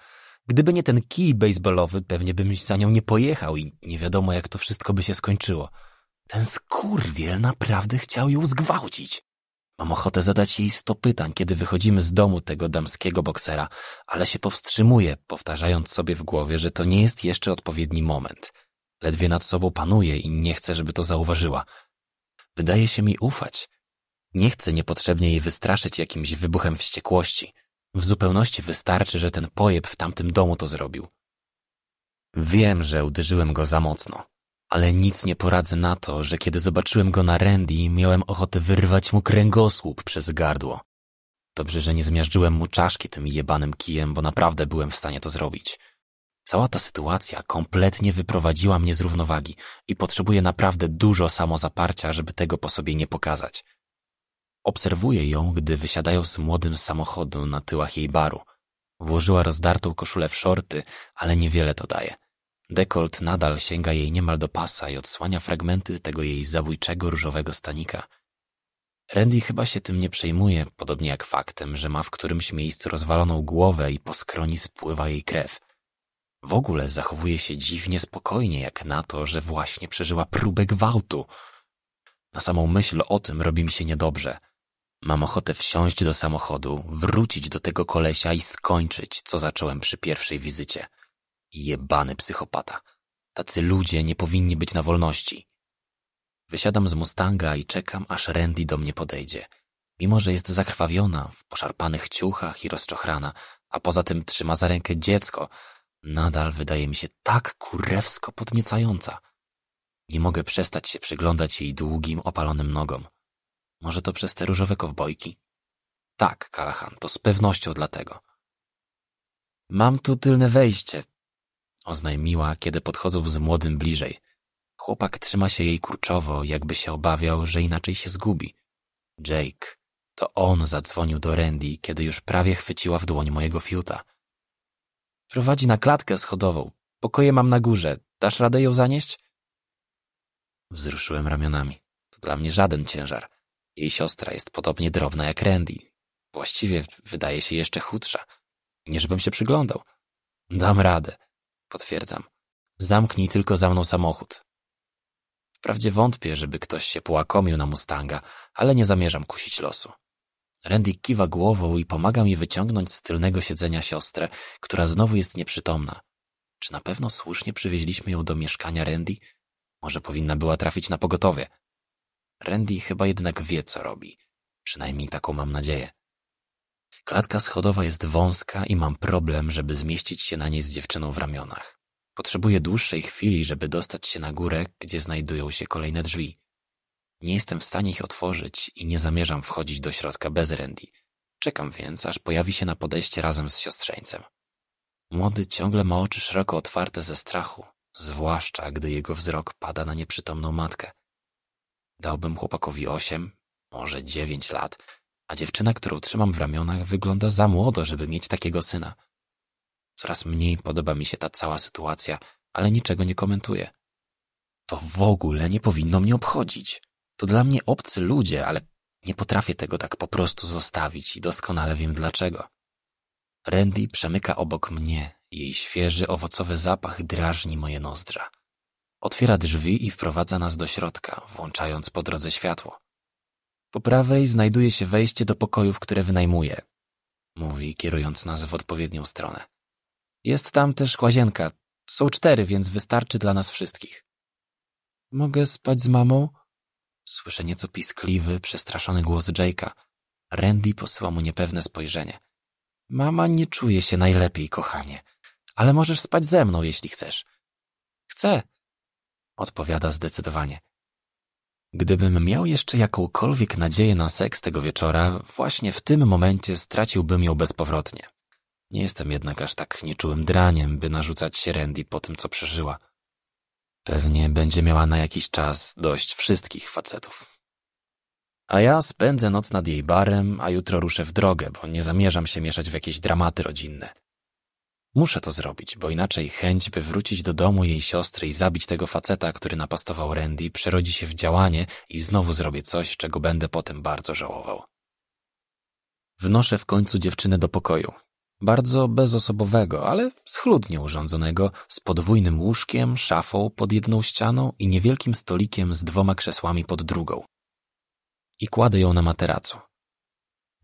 Gdyby nie ten kij baseballowy, pewnie bym za nią nie pojechał i nie wiadomo jak to wszystko by się skończyło. Ten skurwiel naprawdę chciał ją zgwałcić. Mam ochotę zadać jej sto pytań, kiedy wychodzimy z domu tego damskiego boksera, ale się powstrzymuję, powtarzając sobie w głowie, że to nie jest jeszcze odpowiedni moment. Ledwie nad sobą panuje i nie chcę, żeby to zauważyła. Wydaje się mi ufać. Nie chcę niepotrzebnie jej wystraszyć jakimś wybuchem wściekłości. W zupełności wystarczy, że ten pojeb w tamtym domu to zrobił. Wiem, że uderzyłem go za mocno. Ale nic nie poradzę na to, że kiedy zobaczyłem go na Randy, miałem ochotę wyrwać mu kręgosłup przez gardło. Dobrze, że nie zmiażdżyłem mu czaszki tym jebanym kijem, bo naprawdę byłem w stanie to zrobić. Cała ta sytuacja kompletnie wyprowadziła mnie z równowagi i potrzebuję naprawdę dużo samozaparcia, żeby tego po sobie nie pokazać. Obserwuję ją, gdy wysiadają z młodym z samochodu na tyłach jej baru. Włożyła rozdartą koszulę w szorty, ale niewiele to daje. Dekolt nadal sięga jej niemal do pasa i odsłania fragmenty tego jej zabójczego różowego stanika. Randy chyba się tym nie przejmuje, podobnie jak faktem, że ma w którymś miejscu rozwaloną głowę i po skroni spływa jej krew. W ogóle zachowuje się dziwnie spokojnie, jak na to, że właśnie przeżyła próbę gwałtu. Na samą myśl o tym robi mi się niedobrze. Mam ochotę wsiąść do samochodu, wrócić do tego kolesia i skończyć, co zacząłem przy pierwszej wizycie. Jebany psychopata. Tacy ludzie nie powinni być na wolności. Wysiadam z Mustanga i czekam, aż Randy do mnie podejdzie. Mimo, że jest zakrwawiona, w poszarpanych ciuchach i rozczochrana, a poza tym trzyma za rękę dziecko, nadal wydaje mi się tak kurewsko podniecająca. Nie mogę przestać się przyglądać jej długim, opalonym nogom. Może to przez te różowe kowbojki? Tak, Kalahan, to z pewnością dlatego. Mam tu tylne wejście, oznajmiła, kiedy podchodzą z młodym bliżej. Chłopak trzyma się jej kurczowo, jakby się obawiał, że inaczej się zgubi. Jake. To on zadzwonił do Randy, kiedy już prawie chwyciła w dłoń mojego fiuta. Prowadzi na klatkę schodową. Pokoje mam na górze. Dasz radę ją zanieść? Wzruszyłem ramionami. To dla mnie żaden ciężar. Jej siostra jest podobnie drobna jak Randy. Właściwie wydaje się jeszcze chudsza. Nie żebym się przyglądał. Dam radę potwierdzam. Zamknij tylko za mną samochód. Wprawdzie wątpię, żeby ktoś się połakomił na Mustanga, ale nie zamierzam kusić losu. Randy kiwa głową i pomaga mi wyciągnąć z tylnego siedzenia siostrę, która znowu jest nieprzytomna. Czy na pewno słusznie przywieźliśmy ją do mieszkania Randy? Może powinna była trafić na pogotowie. Randy chyba jednak wie, co robi. Przynajmniej taką mam nadzieję. Klatka schodowa jest wąska i mam problem, żeby zmieścić się na niej z dziewczyną w ramionach. Potrzebuję dłuższej chwili, żeby dostać się na górę, gdzie znajdują się kolejne drzwi. Nie jestem w stanie ich otworzyć i nie zamierzam wchodzić do środka bez Randy. Czekam więc, aż pojawi się na podejście razem z siostrzeńcem. Młody ciągle ma oczy szeroko otwarte ze strachu, zwłaszcza gdy jego wzrok pada na nieprzytomną matkę. Dałbym chłopakowi osiem, może dziewięć lat, a dziewczyna, którą trzymam w ramionach, wygląda za młodo, żeby mieć takiego syna. Coraz mniej podoba mi się ta cała sytuacja, ale niczego nie komentuję. To w ogóle nie powinno mnie obchodzić. To dla mnie obcy ludzie, ale nie potrafię tego tak po prostu zostawić i doskonale wiem dlaczego. Randy przemyka obok mnie, jej świeży, owocowy zapach drażni moje nozdrza. Otwiera drzwi i wprowadza nas do środka, włączając po drodze światło. Po prawej znajduje się wejście do pokojów, które wynajmuje. Mówi, kierując nas w odpowiednią stronę. Jest tam też łazienka. Są cztery, więc wystarczy dla nas wszystkich. Mogę spać z mamą? Słyszę nieco piskliwy, przestraszony głos Jake'a. Randy posyła mu niepewne spojrzenie. Mama nie czuje się najlepiej, kochanie, ale możesz spać ze mną, jeśli chcesz. Chcę, odpowiada zdecydowanie. Gdybym miał jeszcze jakąkolwiek nadzieję na seks tego wieczora, właśnie w tym momencie straciłbym ją bezpowrotnie. Nie jestem jednak aż tak nieczułym draniem, by narzucać się Randy po tym, co przeżyła. Pewnie będzie miała na jakiś czas dość wszystkich facetów. A ja spędzę noc nad jej barem, a jutro ruszę w drogę, bo nie zamierzam się mieszać w jakieś dramaty rodzinne. Muszę to zrobić, bo inaczej chęć, by wrócić do domu jej siostry i zabić tego faceta, który napastował Randy, przerodzi się w działanie i znowu zrobię coś, czego będę potem bardzo żałował. Wnoszę w końcu dziewczynę do pokoju. Bardzo bezosobowego, ale schludnie urządzonego, z podwójnym łóżkiem, szafą pod jedną ścianą i niewielkim stolikiem z dwoma krzesłami pod drugą. I kładę ją na materacu.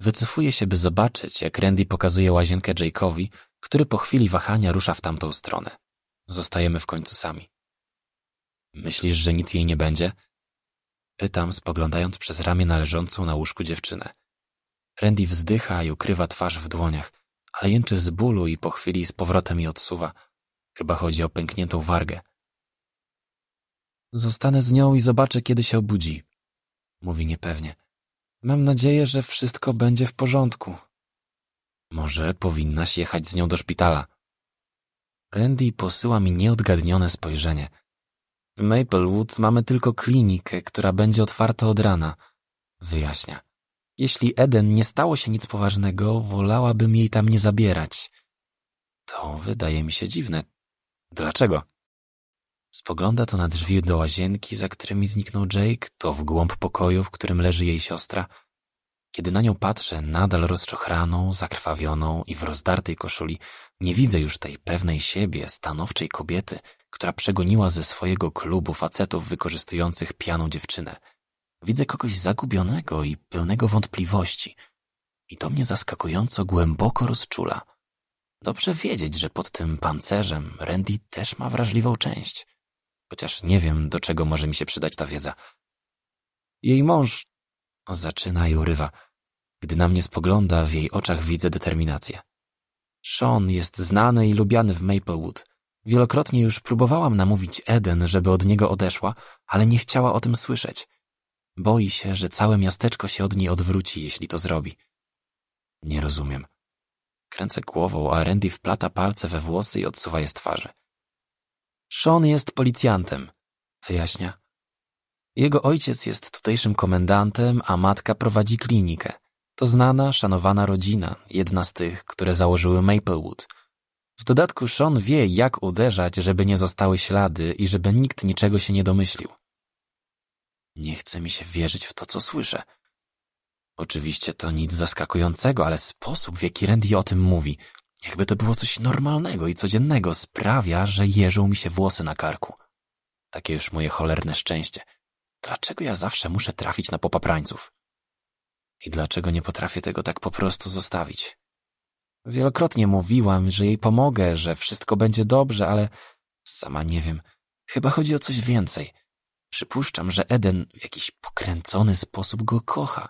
Wycofuję się, by zobaczyć, jak Randy pokazuje łazienkę Jake'owi, który po chwili wahania rusza w tamtą stronę. Zostajemy w końcu sami. Myślisz, że nic jej nie będzie? Pytam, spoglądając przez ramię na leżącą na łóżku dziewczynę. Randy wzdycha i ukrywa twarz w dłoniach, ale jęczy z bólu i po chwili z powrotem je odsuwa. Chyba chodzi o pękniętą wargę. Zostanę z nią i zobaczę, kiedy się obudzi. Mówi niepewnie. Mam nadzieję, że wszystko będzie w porządku. Może powinnaś jechać z nią do szpitala. Randy posyła mi nieodgadnione spojrzenie. W Maplewood mamy tylko klinikę, która będzie otwarta od rana. Wyjaśnia. Jeśli Eden nie stało się nic poważnego, wolałabym jej tam nie zabierać. To wydaje mi się dziwne. Dlaczego? Spogląda to na drzwi do łazienki, za którymi zniknął Jake, to w głąb pokoju, w którym leży jej siostra – kiedy na nią patrzę, nadal rozczochraną, zakrwawioną i w rozdartej koszuli, nie widzę już tej pewnej siebie, stanowczej kobiety, która przegoniła ze swojego klubu facetów wykorzystujących pianą dziewczynę. Widzę kogoś zagubionego i pełnego wątpliwości. I to mnie zaskakująco głęboko rozczula. Dobrze wiedzieć, że pod tym pancerzem Randy też ma wrażliwą część. Chociaż nie wiem, do czego może mi się przydać ta wiedza. Jej mąż Zaczyna i urywa. Gdy na mnie spogląda, w jej oczach widzę determinację. Sean jest znany i lubiany w Maplewood. Wielokrotnie już próbowałam namówić Eden, żeby od niego odeszła, ale nie chciała o tym słyszeć. Boi się, że całe miasteczko się od niej odwróci, jeśli to zrobi. Nie rozumiem. Kręcę głową, a Randy wplata palce we włosy i odsuwa je z twarzy. Sean jest policjantem, wyjaśnia. Jego ojciec jest tutejszym komendantem, a matka prowadzi klinikę. To znana, szanowana rodzina, jedna z tych, które założyły Maplewood. W dodatku Sean wie, jak uderzać, żeby nie zostały ślady i żeby nikt niczego się nie domyślił. Nie chce mi się wierzyć w to, co słyszę. Oczywiście to nic zaskakującego, ale sposób, w jaki Randy o tym mówi, jakby to było coś normalnego i codziennego, sprawia, że jeżą mi się włosy na karku. Takie już moje cholerne szczęście. Dlaczego ja zawsze muszę trafić na popaprańców? I dlaczego nie potrafię tego tak po prostu zostawić? Wielokrotnie mówiłam, że jej pomogę, że wszystko będzie dobrze, ale sama nie wiem. Chyba chodzi o coś więcej. Przypuszczam, że Eden w jakiś pokręcony sposób go kocha.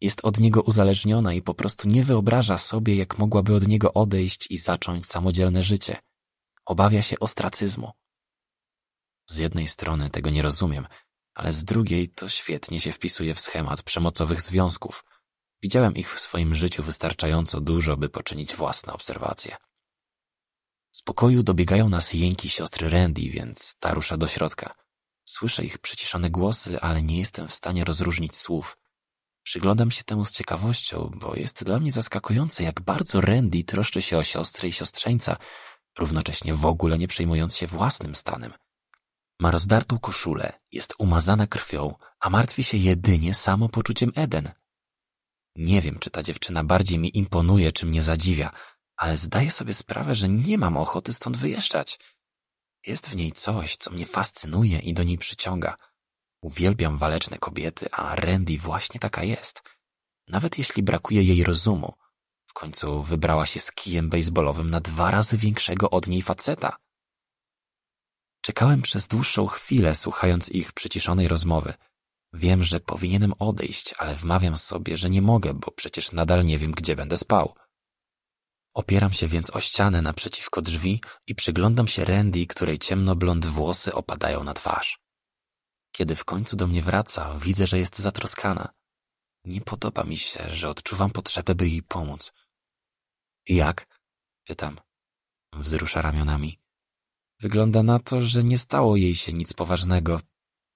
Jest od niego uzależniona i po prostu nie wyobraża sobie, jak mogłaby od niego odejść i zacząć samodzielne życie. Obawia się ostracyzmu. Z jednej strony tego nie rozumiem, ale z drugiej to świetnie się wpisuje w schemat przemocowych związków. Widziałem ich w swoim życiu wystarczająco dużo, by poczynić własne obserwacje. Z pokoju dobiegają nas jęki siostry Randy, więc ta rusza do środka. Słyszę ich przyciszone głosy, ale nie jestem w stanie rozróżnić słów. Przyglądam się temu z ciekawością, bo jest dla mnie zaskakujące, jak bardzo Randy troszczy się o siostrę i siostrzeńca, równocześnie w ogóle nie przejmując się własnym stanem. Ma rozdartą koszulę, jest umazana krwią, a martwi się jedynie samopoczuciem Eden. Nie wiem, czy ta dziewczyna bardziej mi imponuje, czy mnie zadziwia, ale zdaję sobie sprawę, że nie mam ochoty stąd wyjeżdżać. Jest w niej coś, co mnie fascynuje i do niej przyciąga. Uwielbiam waleczne kobiety, a Randy właśnie taka jest. Nawet jeśli brakuje jej rozumu. W końcu wybrała się z kijem baseballowym na dwa razy większego od niej faceta. Czekałem przez dłuższą chwilę, słuchając ich przyciszonej rozmowy. Wiem, że powinienem odejść, ale wmawiam sobie, że nie mogę, bo przecież nadal nie wiem, gdzie będę spał. Opieram się więc o ścianę naprzeciwko drzwi i przyglądam się Randy, której ciemnoblond włosy opadają na twarz. Kiedy w końcu do mnie wraca, widzę, że jest zatroskana. Nie podoba mi się, że odczuwam potrzebę, by jej pomóc. Jak? Pytam. Wzrusza ramionami. Wygląda na to, że nie stało jej się nic poważnego.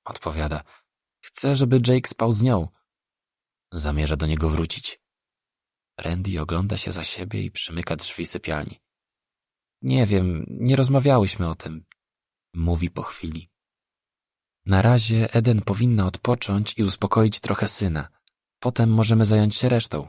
Odpowiada. Chcę, żeby Jake spał z nią. Zamierza do niego wrócić. Randy ogląda się za siebie i przymyka drzwi sypialni. Nie wiem, nie rozmawiałyśmy o tym. Mówi po chwili. Na razie Eden powinna odpocząć i uspokoić trochę syna. Potem możemy zająć się resztą.